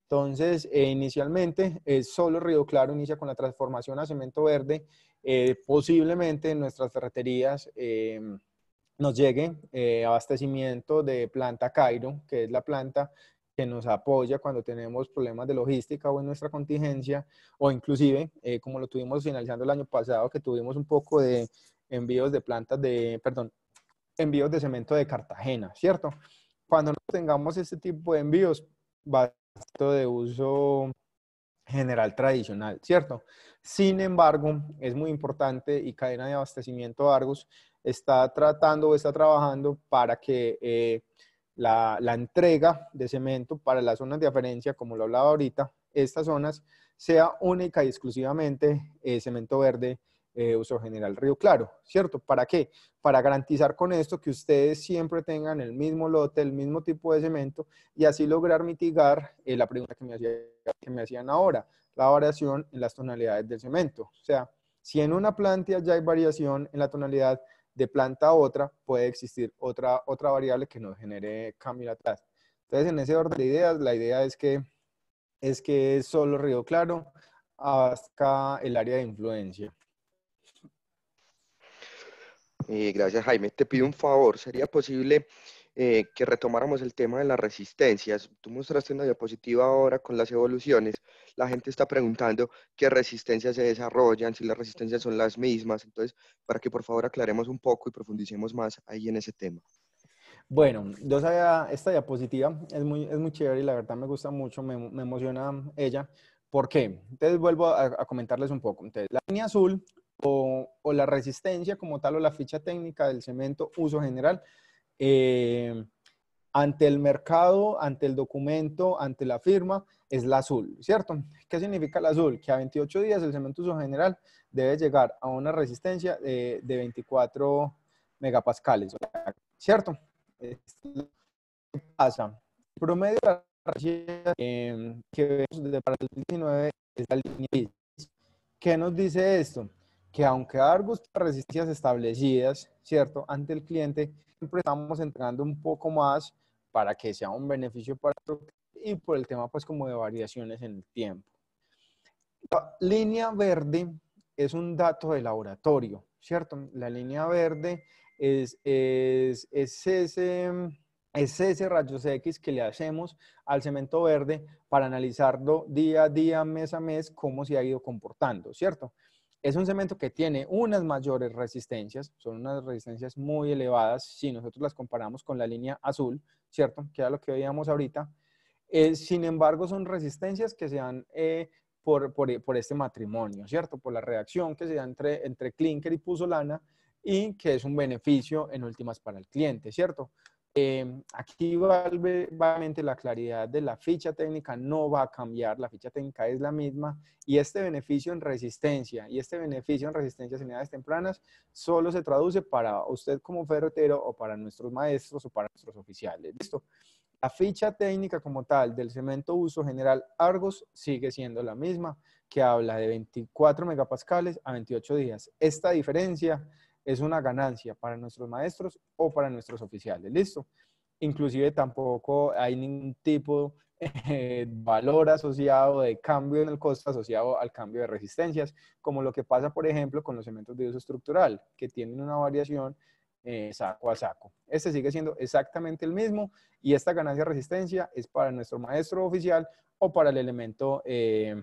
Entonces, eh, inicialmente, eh, solo Río Claro inicia con la transformación a cemento verde. posiblemente en nuestras ferreterías nos llegue abastecimiento de planta Cairo, que es la planta que nos apoya cuando tenemos problemas de logística o en nuestra contingencia, o inclusive, eh, como lo tuvimos finalizando el año pasado, que tuvimos un poco de envíos de plantas de, perdón, envíos de cemento de Cartagena, ¿cierto? Cuando no tengamos este tipo de envíos, va de uso general tradicional, ¿cierto? Sin embargo, es muy importante y cadena de abastecimiento Argus está tratando o está trabajando para que eh, la, entrega de cemento para las zonas de aferencia, como lo hablaba ahorita, estas zonas sea única y exclusivamente eh, cemento verde eh, uso general Río Claro, ¿cierto? ¿Para qué? Para garantizar con esto que ustedes siempre tengan el mismo lote, el mismo tipo de cemento y así lograr mitigar eh, la pregunta que me, que me hacían ahora, la variación en las tonalidades del cemento. O sea, si en una planta ya hay variación en la tonalidad de planta a otra puede existir otra, otra variable que nos genere cambio atrás. Entonces, en ese orden de ideas, la idea es que es que solo Río Claro hasta el área de influencia. Eh, gracias, Jaime. Te pido un favor. ¿Sería posible eh, que retomáramos el tema de las resistencias. Tú mostraste una diapositiva ahora con las evoluciones. La gente está preguntando qué resistencias se desarrollan, si las resistencias son las mismas. Entonces, para que por favor aclaremos un poco y profundicemos más ahí en ese tema. Bueno, yo sabía, esta diapositiva es muy, es muy chévere y la verdad me gusta mucho, me, me emociona ella. ¿Por qué? Entonces vuelvo a, a comentarles un poco. Entonces, la línea azul o, o la resistencia como tal o la ficha técnica del cemento uso general eh, ante el mercado, ante el documento, ante la firma, es la azul, ¿cierto? ¿Qué significa la azul? Que a 28 días el cemento uso general debe llegar a una resistencia eh, de, de 24 megapascales, ¿cierto? ¿Qué pasa? El promedio de la eh, que vemos desde para el 19 es la línea ¿Qué nos dice esto? que aunque Argus resistencias establecidas, ¿cierto? Ante el cliente, siempre estamos entregando un poco más para que sea un beneficio para otro y por el tema pues como de variaciones en el tiempo. La línea verde es un dato de laboratorio, ¿cierto? La línea verde es, ese, es ese rayos X que le hacemos al cemento verde para analizarlo día a día, mes a mes, cómo se ha ido comportando, ¿cierto? es un cemento que tiene unas mayores resistencias, son unas resistencias muy elevadas si nosotros las comparamos con la línea azul, ¿cierto? Que era lo que veíamos ahorita. Eh, sin embargo, son resistencias que se dan eh, por, este matrimonio, ¿cierto? Por la reacción que se da entre, entre clinker y puzolana y que es un beneficio en últimas para el cliente, ¿cierto? Em, aquí valve, la claridad de la ficha técnica no va a cambiar, la ficha técnica es la misma y este beneficio en resistencia y este beneficio en resistencia a edades tempranas solo se traduce para usted como ferrotero o para nuestros maestros o para nuestros oficiales. ¿Listo? La ficha técnica como tal del cemento uso general Argos sigue siendo la misma, que habla de 24 megapascales a 28 días. Esta diferencia es una ganancia para nuestros maestros o para nuestros oficiales, listo. Inclusive tampoco hay ningún tipo de valor asociado de cambio en el costo asociado al cambio de resistencias, como lo que pasa, por ejemplo, con los elementos de uso estructural, que tienen una variación eh, saco a saco. Este sigue siendo exactamente el mismo y esta ganancia de resistencia es para nuestro maestro oficial o para el elemento eh,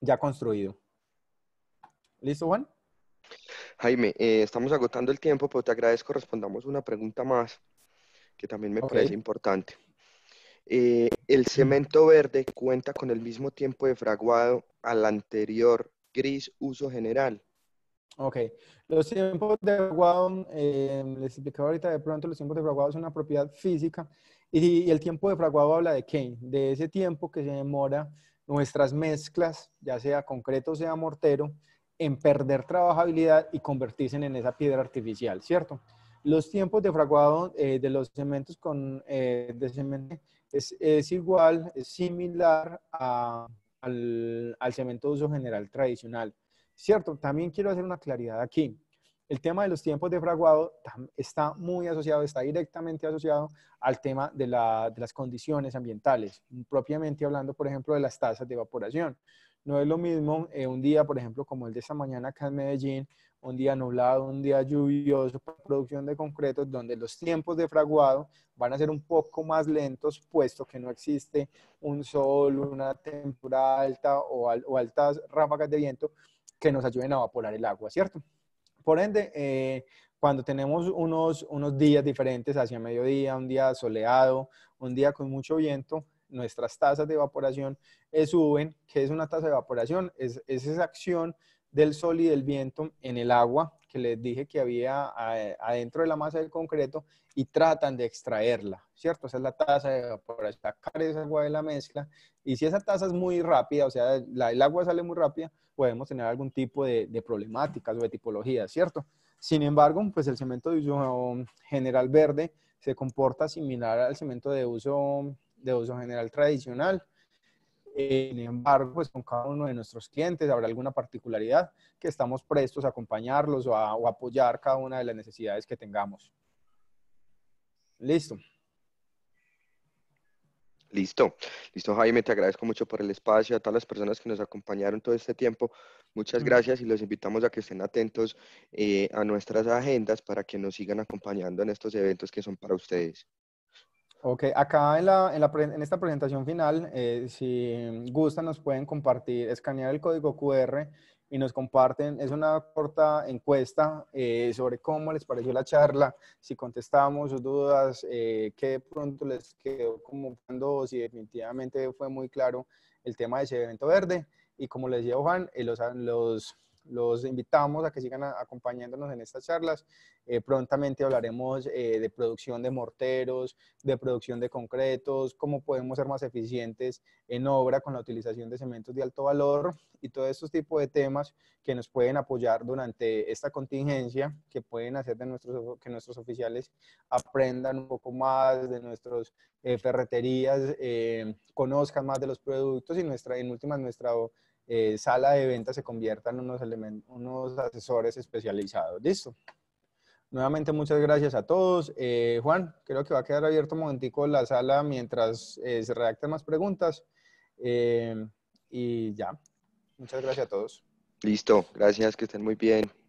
ya construido. ¿Listo, Juan? Jaime, eh, estamos agotando el tiempo, pero te agradezco, respondamos una pregunta más que también me parece importante. Eh, ¿El mm. cemento verde cuenta con el mismo tiempo de fraguado al anterior gris uso general? Ok, los tiempos de fraguado, em, les explicaba ahorita de pronto, los tiempos de fraguado son una propiedad física y, el tiempo de fraguado habla de qué? De ese tiempo que se demora nuestras mezclas, ya sea concreto, o sea mortero, en perder trabajabilidad y convertirse en esa piedra artificial, ¿cierto? Los tiempos de fraguado eh, de los cementos con, eh, de cemento es, es, igual, es similar a, al, al cemento de uso general tradicional, ¿cierto? También quiero hacer una claridad aquí. El tema de los tiempos de fraguado está muy asociado, está directamente asociado al tema de, la, de las condiciones ambientales, propiamente hablando, por ejemplo, de las tasas de evaporación. No es lo mismo eh, un día, por ejemplo, como el de esta mañana acá en Medellín, un día nublado, un día lluvioso, pues, producción de concretos, donde los tiempos de fraguado van a ser un poco más lentos, puesto que no existe un sol, una temperatura alta o, altas ráfagas de viento que nos ayuden a evaporar el agua, ¿cierto? Por ende, eh, cuando tenemos unos días diferentes hacia mediodía, un día soleado, un día con mucho viento, nuestras tasas de evaporación es eh, suben. que es una tasa de evaporación? Es, esa acción del sol y del viento en el agua que les dije que había adentro de la masa del concreto y tratan de extraerla, ¿cierto? Esa es la tasa de evaporación, sacar esa agua de la mezcla. Y si esa tasa es muy rápida, o sea, el agua sale muy rápida, podemos tener algún tipo de, de problemáticas o de tipologías, ¿cierto? Sin embargo, pues el cemento de uso general verde se comporta similar al cemento de uso de uso general tradicional. Eh, sin embargo, pues, con cada uno de nuestros clientes habrá alguna particularidad que estamos prestos a acompañarlos o, a, apoyar cada una de las necesidades que tengamos. Listo. Listo, listo Jaime, te agradezco mucho por el espacio, a todas las personas que nos acompañaron todo este tiempo, muchas mm. gracias y los invitamos a que estén atentos eh, a nuestras agendas para que nos sigan acompañando en estos eventos que son para ustedes. Ok, acá en, la, en, la, en esta presentación final, eh, si gustan, nos pueden compartir, escanear el código QR y nos comparten, es una corta encuesta eh, sobre cómo les pareció la charla, si contestamos sus dudas, eh, qué pronto les quedó como cuando, si definitivamente fue muy claro el tema de ese evento verde. Y como les decía Juan, eh, los los invitamos a que sigan acompañándonos en estas charlas. Eh, prontamente hablaremos eh, de producción de morteros, de producción de concretos, cómo podemos ser más eficientes en obra con la utilización de cementos de alto valor y todos estos tipos de temas que nos pueden apoyar durante esta contingencia, que pueden hacer de nuestros, que nuestros oficiales aprendan un poco más de nuestras eh, ferreterías, conozcan más de los productos y nuestra, en últimas nuestra eh, sala de venta se convierta en unos, unos asesores especializados. Listo. Nuevamente muchas gracias a todos. Eh, Juan, creo que va a quedar abierto un momentico la sala mientras eh, se redacten más preguntas. y ya, muchas gracias a todos. Listo, gracias, que estén muy bien.